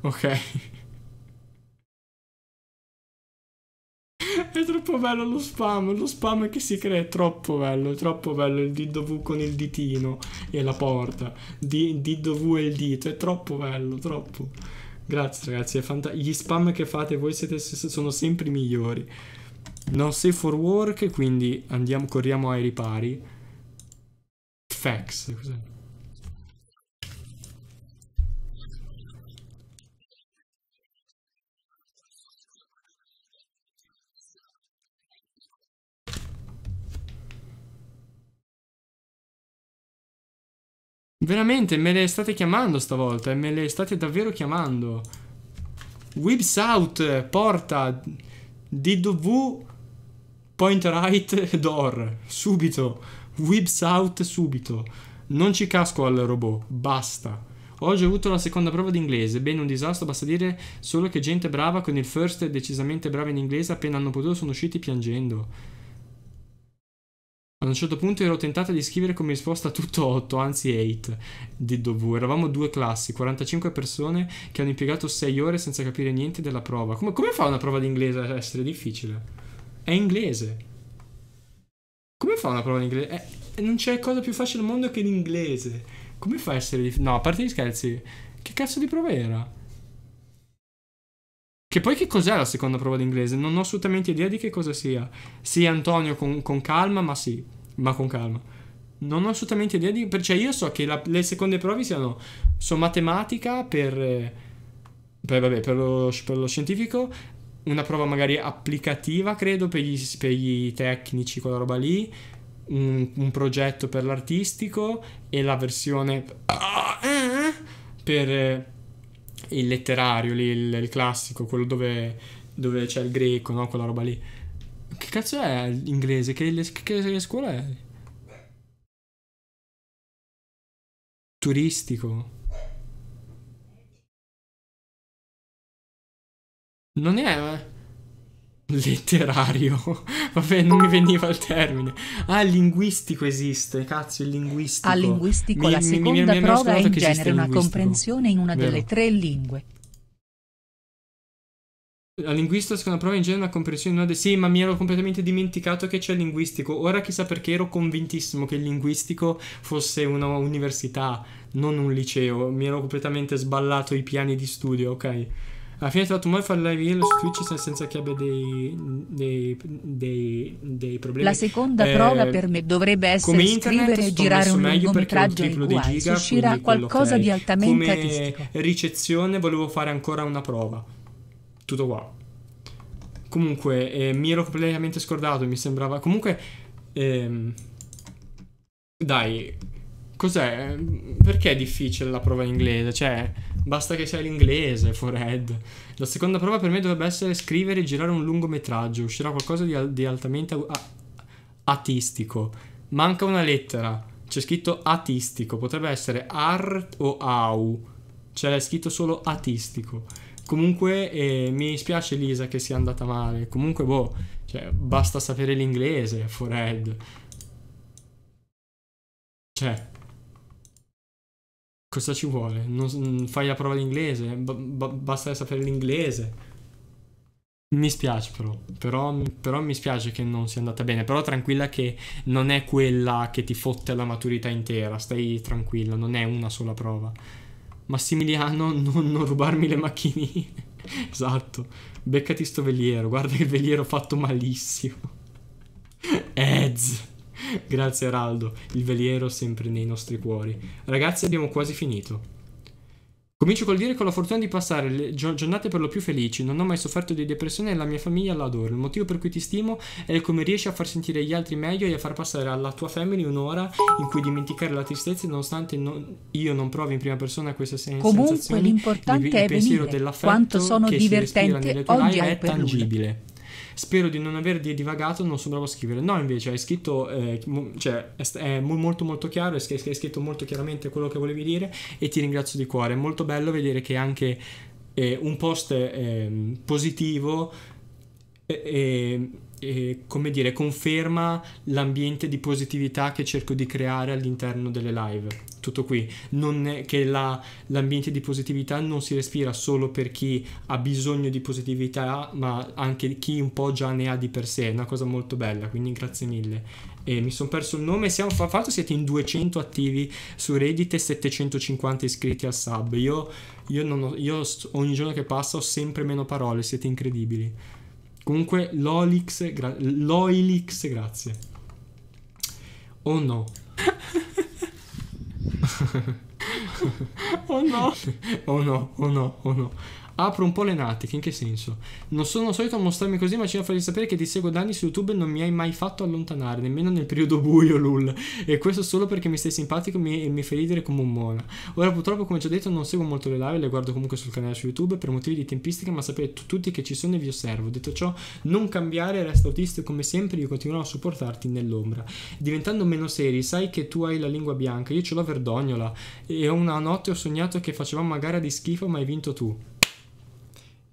Ok. È troppo bello lo spam, lo spam che si crea è troppo bello, è troppo bello il DW con il ditino e la porta, D, DW e il dito, è troppo bello, troppo. Grazie ragazzi, è fantastico. Gli spam che fate voi siete, sono sempre i migliori. Non safe for work, quindi andiamo, corriamo ai ripari. Fax, cos'è? Veramente, me le state chiamando stavolta. E me le state davvero chiamando. Whips out, porta, DW, point right, door. Subito. Whips out, subito. Non ci casco al robot. Basta. Oggi ho avuto la seconda prova d'inglese. bene un disastro, basta dire solo che gente brava con il first decisamente brava in inglese appena hanno potuto sono usciti piangendo. Ad un certo punto ero tentata di scrivere come risposta tutto 8, anzi 8 di Dovu. Eravamo due classi, 45 persone che hanno impiegato 6 ore senza capire niente della prova. Come, come fa una prova di inglese a essere difficile? È inglese. Come fa una prova di inglese? È, non c'è cosa più facile al mondo che l'inglese. Come fa a essere difficile? No, a parte gli scherzi, che cazzo di prova era? Che poi che cos'è la seconda prova d'inglese? Non ho assolutamente idea di che cosa sia. Sì, Antonio, con, con calma, ma sì, ma con calma. Non ho assolutamente idea di... Perché io so che la, le seconde prove siano... So matematica per... Eh, per, vabbè, per, lo, per lo scientifico, una prova magari applicativa, credo, per gli, per gli tecnici, quella roba lì, un, un, progetto per l'artistico e la versione ah, eh, per, eh, il letterario, lì, il, il, classico, quello dove, dove, c'è il greco, no? quella roba lì. Che cazzo è l'inglese? Che, che, che scuola è? Turistico. Non è, eh? Letterario. Vabbè, non mi veniva il termine. Ah, il linguistico esiste. Cazzo, il linguistico. Al ah, linguistico mi, la seconda mi, mi, mi prova è in genere una comprensione in una Vero. delle tre lingue. La linguista seconda prova in genere una comprensione in una de- Sì, ma mi ero completamente dimenticato che c'è il linguistico. Ora chissà perché ero convintissimo che il linguistico fosse una università, non un liceo. Mi ero completamente sballato i piani di studio, ok? Alla fine ho trovato un modo di fare live reel su Twitch senza che abbia dei, dei, dei, dei problemi. La seconda eh, prova per me dovrebbe essere come scrivere e girare un lungometraggio uguale, giga, uscirà qualcosa okay. di altamente come artistico. ricezione volevo fare ancora una prova. Tutto qua. Comunque, eh, mi ero completamente scordato, mi sembrava... Comunque, ehm, dai, cos'è? Perché è difficile la prova in inglese? Cioè... Basta che sai l'inglese, Forehead. La seconda prova per me dovrebbe essere scrivere e girare un lungometraggio. Uscirà qualcosa di, di altamente artistico. Manca una lettera. C'è scritto artistico. Potrebbe essere art o au. C'è cioè, scritto solo artistico. Comunque eh, mi spiace Lisa che sia andata male. Comunque, boh, cioè, basta sapere l'inglese, Forehead. Cioè, Cosa ci vuole? Non, mm, fai la prova d'inglese, basta sapere l'inglese. Mi spiace però. però, però mi spiace che non sia andata bene, però tranquilla che non è quella che ti fotte la maturità intera, stai tranquilla, non è una sola prova. Massimiliano, non, non rubarmi le macchinine. esatto, beccati sto veliero, guarda che veliero fatto malissimo. Eds. Grazie Araldo, il veliero sempre nei nostri cuori. Ragazzi, abbiamo quasi finito. Comincio col dire che ho la fortuna di passare le giornate per lo più felici, non ho mai sofferto di depressione e la mia famiglia la adoro. Il motivo per cui ti stimo è come riesci a far sentire gli altri meglio e a far passare alla tua family un'ora in cui dimenticare la tristezza nonostante non, io non provi in prima persona questa sensazione. Comunque, l'importante è il pensiero venire. quanto sono divertente si oggi è, è tangibile. Spero di non aver divagato, non so bravo a scrivere. No, invece hai scritto, eh, cioè è molto molto chiaro, hai scritto molto chiaramente quello che volevi dire e ti ringrazio di cuore. È molto bello vedere che anche eh, un post eh, positivo... E, eh, come dire, conferma l'ambiente di positività che cerco di creare all'interno delle live. Tutto qui, non è che la, l'ambiente di positività non si respira solo per chi ha bisogno di positività, ma anche chi un po' già ne ha di per sé, è una cosa molto bella, quindi grazie mille. E mi sono perso il nome, siamo fatto, siete in 200 attivi su Reddit e 750 iscritti al sub. Io, io, ho, io ogni giorno che passa ho sempre meno parole, siete incredibili. Comunque l'Olix, gra- l'Oilix, grazie. Oh no. Oh, oh no. oh no, oh no, oh no. Apro un po' le natiche, in che senso? Non sono solito mostrarmi così, ma ci a fargli sapere che ti seguo da anni su YouTube e non mi hai mai fatto allontanare, nemmeno nel periodo buio, lul. E questo solo perché mi stai simpatico e mi, mi fai ridere come un mona. Ora, purtroppo, come già detto, non seguo molto le live, le guardo comunque sul canale su YouTube per motivi di tempistica, ma sapete tutti che ci sono e vi osservo. Detto ciò, non cambiare, resta autista come sempre io continuerò a supportarti nell'ombra. Diventando meno seri, sai che tu hai la lingua bianca, io ce l'ho verdognola. E una notte ho sognato che facevamo una gara di schifo, ma hai vinto tu.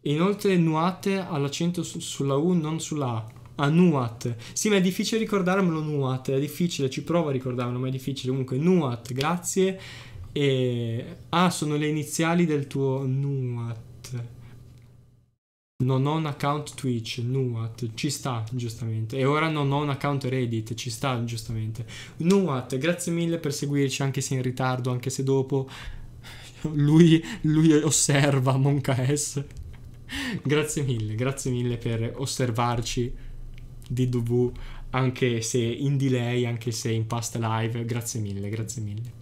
Inoltre Nuat ha l'accento su, sulla U, non sulla A. A ah, Nuat. Sì, ma è difficile ricordarmelo Nuat, è difficile, ci provo a ricordarmelo, ma è difficile. Comunque Nuat, grazie. E... Ah, sono le iniziali del tuo Nuat. Non ho un account Twitch, Nuat, ci sta giustamente. E ora non ho un account Reddit, ci sta giustamente. Nuat, grazie mille per seguirci, anche se in ritardo, anche se dopo lui, lui osserva Monca S grazie mille, grazie mille per osservarci DW anche se in delay, anche se in past live, grazie mille, grazie mille.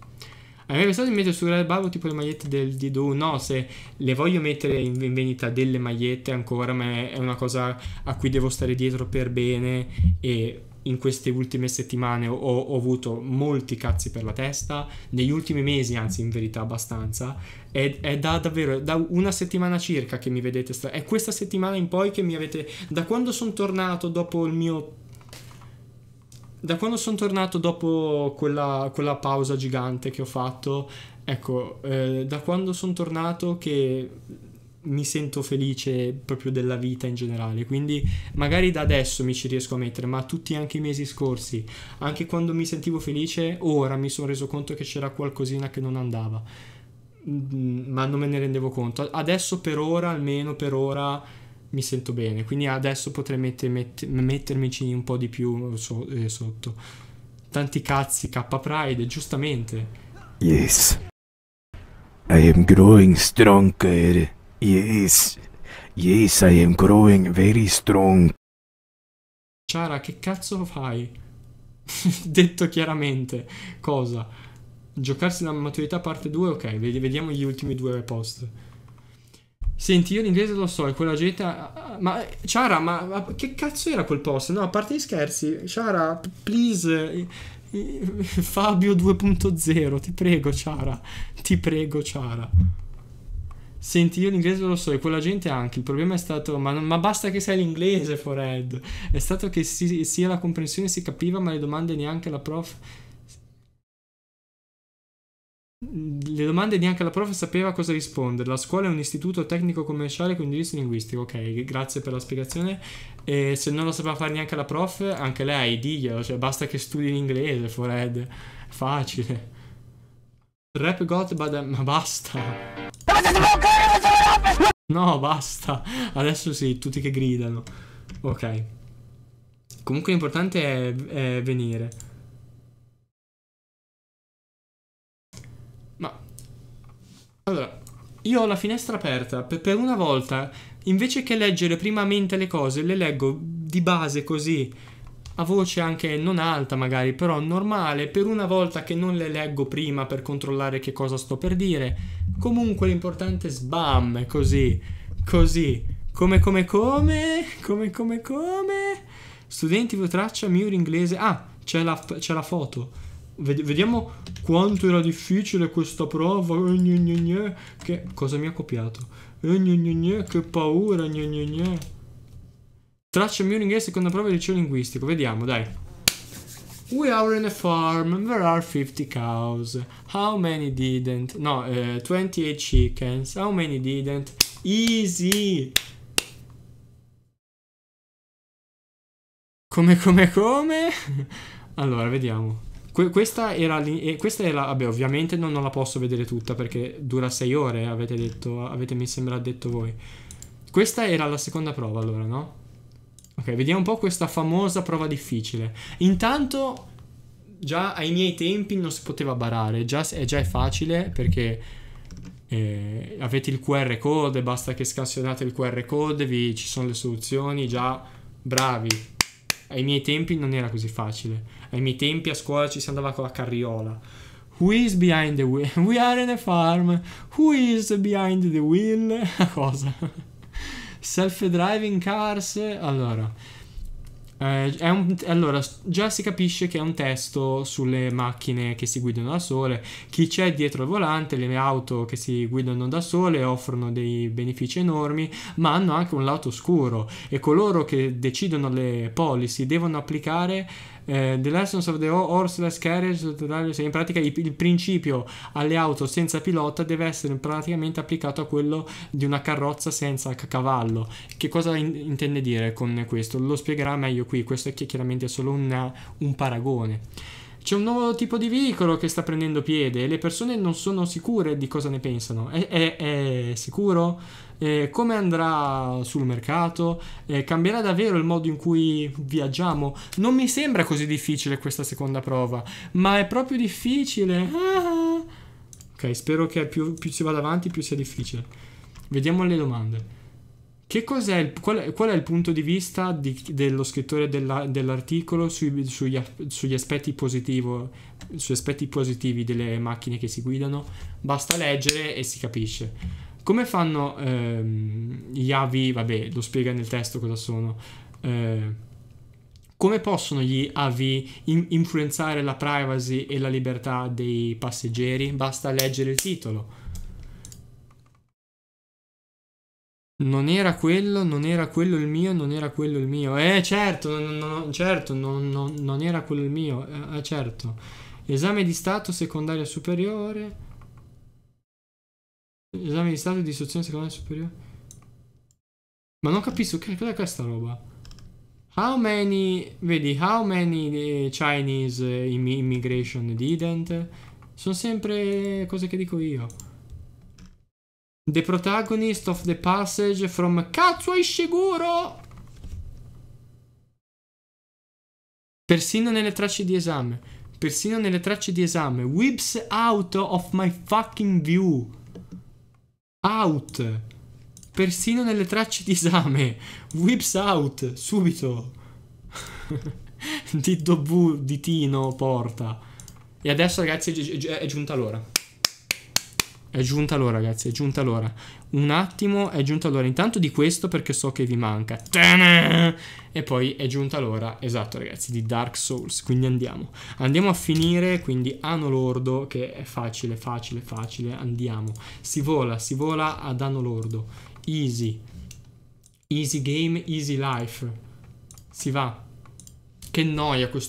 Avevi pensato di mettere su Real Barbo tipo le magliette del Didu? No, se le voglio mettere in, vendita delle magliette ancora, ma è una cosa a cui devo stare dietro per bene e in queste ultime settimane ho, ho, avuto molti cazzi per la testa, negli ultimi mesi anzi in verità abbastanza, è, è da davvero da una settimana circa che mi vedete, stra- è questa settimana in poi che mi avete, da quando sono tornato dopo il mio... Da quando sono tornato dopo quella, quella pausa gigante che ho fatto, ecco, eh, da quando sono tornato che mi sento felice proprio della vita in generale. Quindi magari da adesso mi ci riesco a mettere, ma tutti anche i mesi scorsi, anche quando mi sentivo felice, ora mi sono reso conto che c'era qualcosina che non andava. Mhmm, ma non me ne rendevo conto. Adesso per ora, almeno per ora, mi sento bene. Quindi adesso potrei metter, met, mettermici un po' di più eh, so, eh, sotto. Tanti cazzi K Pride, giustamente. Yes. I am growing stronger. Yes, yes, I am growing very strong. Ciara, che cazzo fai? Detto chiaramente, cosa? Giocarsi la maturità parte 2, ok, vediamo gli ultimi due post. Senti, io l'inglese lo so, è quella gente... Ah, ah, ma, Ciara, ma, ma, che cazzo era quel post? No, a parte gli scherzi, Ciara, please... Fabio 2.0, ti prego, Ciara. Ti prego, Ciara. Senti, io l'inglese lo so e quella gente anche. Il problema è stato. Ma, non, ma basta che sai l'inglese, Fored. È stato che si, sia la comprensione si capiva, ma le domande neanche la prof. Le domande neanche la prof sapeva cosa rispondere. La scuola è un istituto tecnico commerciale con indirizzo linguistico. Ok, grazie per la spiegazione. E se non lo sapeva fare neanche la prof, anche lei, diglielo. Cioè, basta che studi l'inglese, Fored. Facile. Rap got, but, ma basta. No, basta. Adesso sì, tutti che gridano. Ok. Comunque l'importante è, è venire. Ma... Allora, io ho la finestra aperta. Per, per una volta, invece che leggere prima a mente le cose, le leggo di base così a voce anche non alta magari, però normale, per una volta che non le leggo prima per controllare che cosa sto per dire. Comunque l'importante è sbam, così, così, come come come, come come come. Studenti vi traccia mio inglese. Ah, c'è la, c'è la foto. Ved vediamo quanto era difficile questa prova. Eh, che cosa mi ha copiato? Eh, che paura. Gne, gne, gne. Traccia mio inglese, seconda prova di liceo linguistico. Vediamo, dai. We are in a farm, there are 50 cows. How many didn't? No, eh, 28 chickens. How many didn't? Easy! Come, come, come? Allora, vediamo. questa era, eh, questa era, vabbè, ovviamente non, non, la posso vedere tutta perché dura 6 ore, avete detto, avete mi sembra detto voi. Questa era la seconda prova, allora, no? Ok, vediamo un po' questa famosa prova difficile. Intanto, già ai miei tempi non si poteva barare, già, è, già è facile perché eh, avete il QR code, basta che scansionate il QR code, vi, ci sono le soluzioni, già bravi. Ai miei tempi non era così facile. Ai miei tempi a scuola ci si andava con la carriola. Who is behind the wheel? We are in a farm. Who is behind the wheel? Cosa? Self-driving cars. Allora, eh, un, allora, già si capisce che è un testo sulle macchine che si guidano da sole. Chi c'è dietro il volante, le auto che si guidano da sole offrono dei benefici enormi, ma hanno anche un lato scuro. e coloro che decidono le policy devono applicare eh, The Lessons of the Horseless Carriage, in pratica il, principio alle auto senza pilota deve essere praticamente applicato a quello di una carrozza senza cavallo. Che cosa in- intende dire con questo? Lo spiegherà meglio qui, questo è chiaramente solo una, un paragone. C'è un nuovo tipo di veicolo che sta prendendo piede e le persone non sono sicure di cosa ne pensano. è, è, è sicuro? eh, come andrà sul mercato, eh, cambierà davvero il modo in cui viaggiamo. Non mi sembra così difficile questa seconda prova, ma è proprio difficile. Ah. Ok, spero che più, più, si vada avanti, più sia difficile. Vediamo le domande. Che cos'è il, qual, qual, è il punto di vista di, dello scrittore dell'articolo sui, sugli, sugli, aspetti positivo, sugli aspetti positivi delle macchine che si guidano? Basta leggere e si capisce. Come fanno ehm, gli avi, vabbè, lo spiega nel testo cosa sono, eh, come possono gli avi in- influenzare la privacy e la libertà dei passeggeri? Basta leggere il titolo. Non era quello, non era quello il mio, non era quello il mio. Eh certo, non, non, certo, non, non, non era quello il mio, eh, eh certo. Esame di stato secondario superiore. Esame di stato di istruzione secondaria superiore. Ma non capisco che cos'è questa roba. How many, vedi, how many eh, Chinese eh, immigration didn't? Sono sempre cose che dico io. The protagonist of the passage from Katsuo Ishiguro! Persino nelle tracce di esame. Persino nelle tracce di esame. Whips out of my fucking view. Out. Persino nelle tracce di esame. Whips out. Subito. di Tino porta. E adesso ragazzi è, gi- è giunta l'ora. È giunta l'ora ragazzi, è giunta l'ora un attimo è giunta l'ora intanto di questo perché so che vi manca. ta E poi è giunta l'ora, esatto ragazzi, di Dark Souls. Quindi andiamo. Andiamo a finire, quindi Anno Lordo, che è facile, facile, facile. Andiamo. Si vola, si vola ad Anno Lordo. Easy. Easy game, easy life. Si va. Che noia questo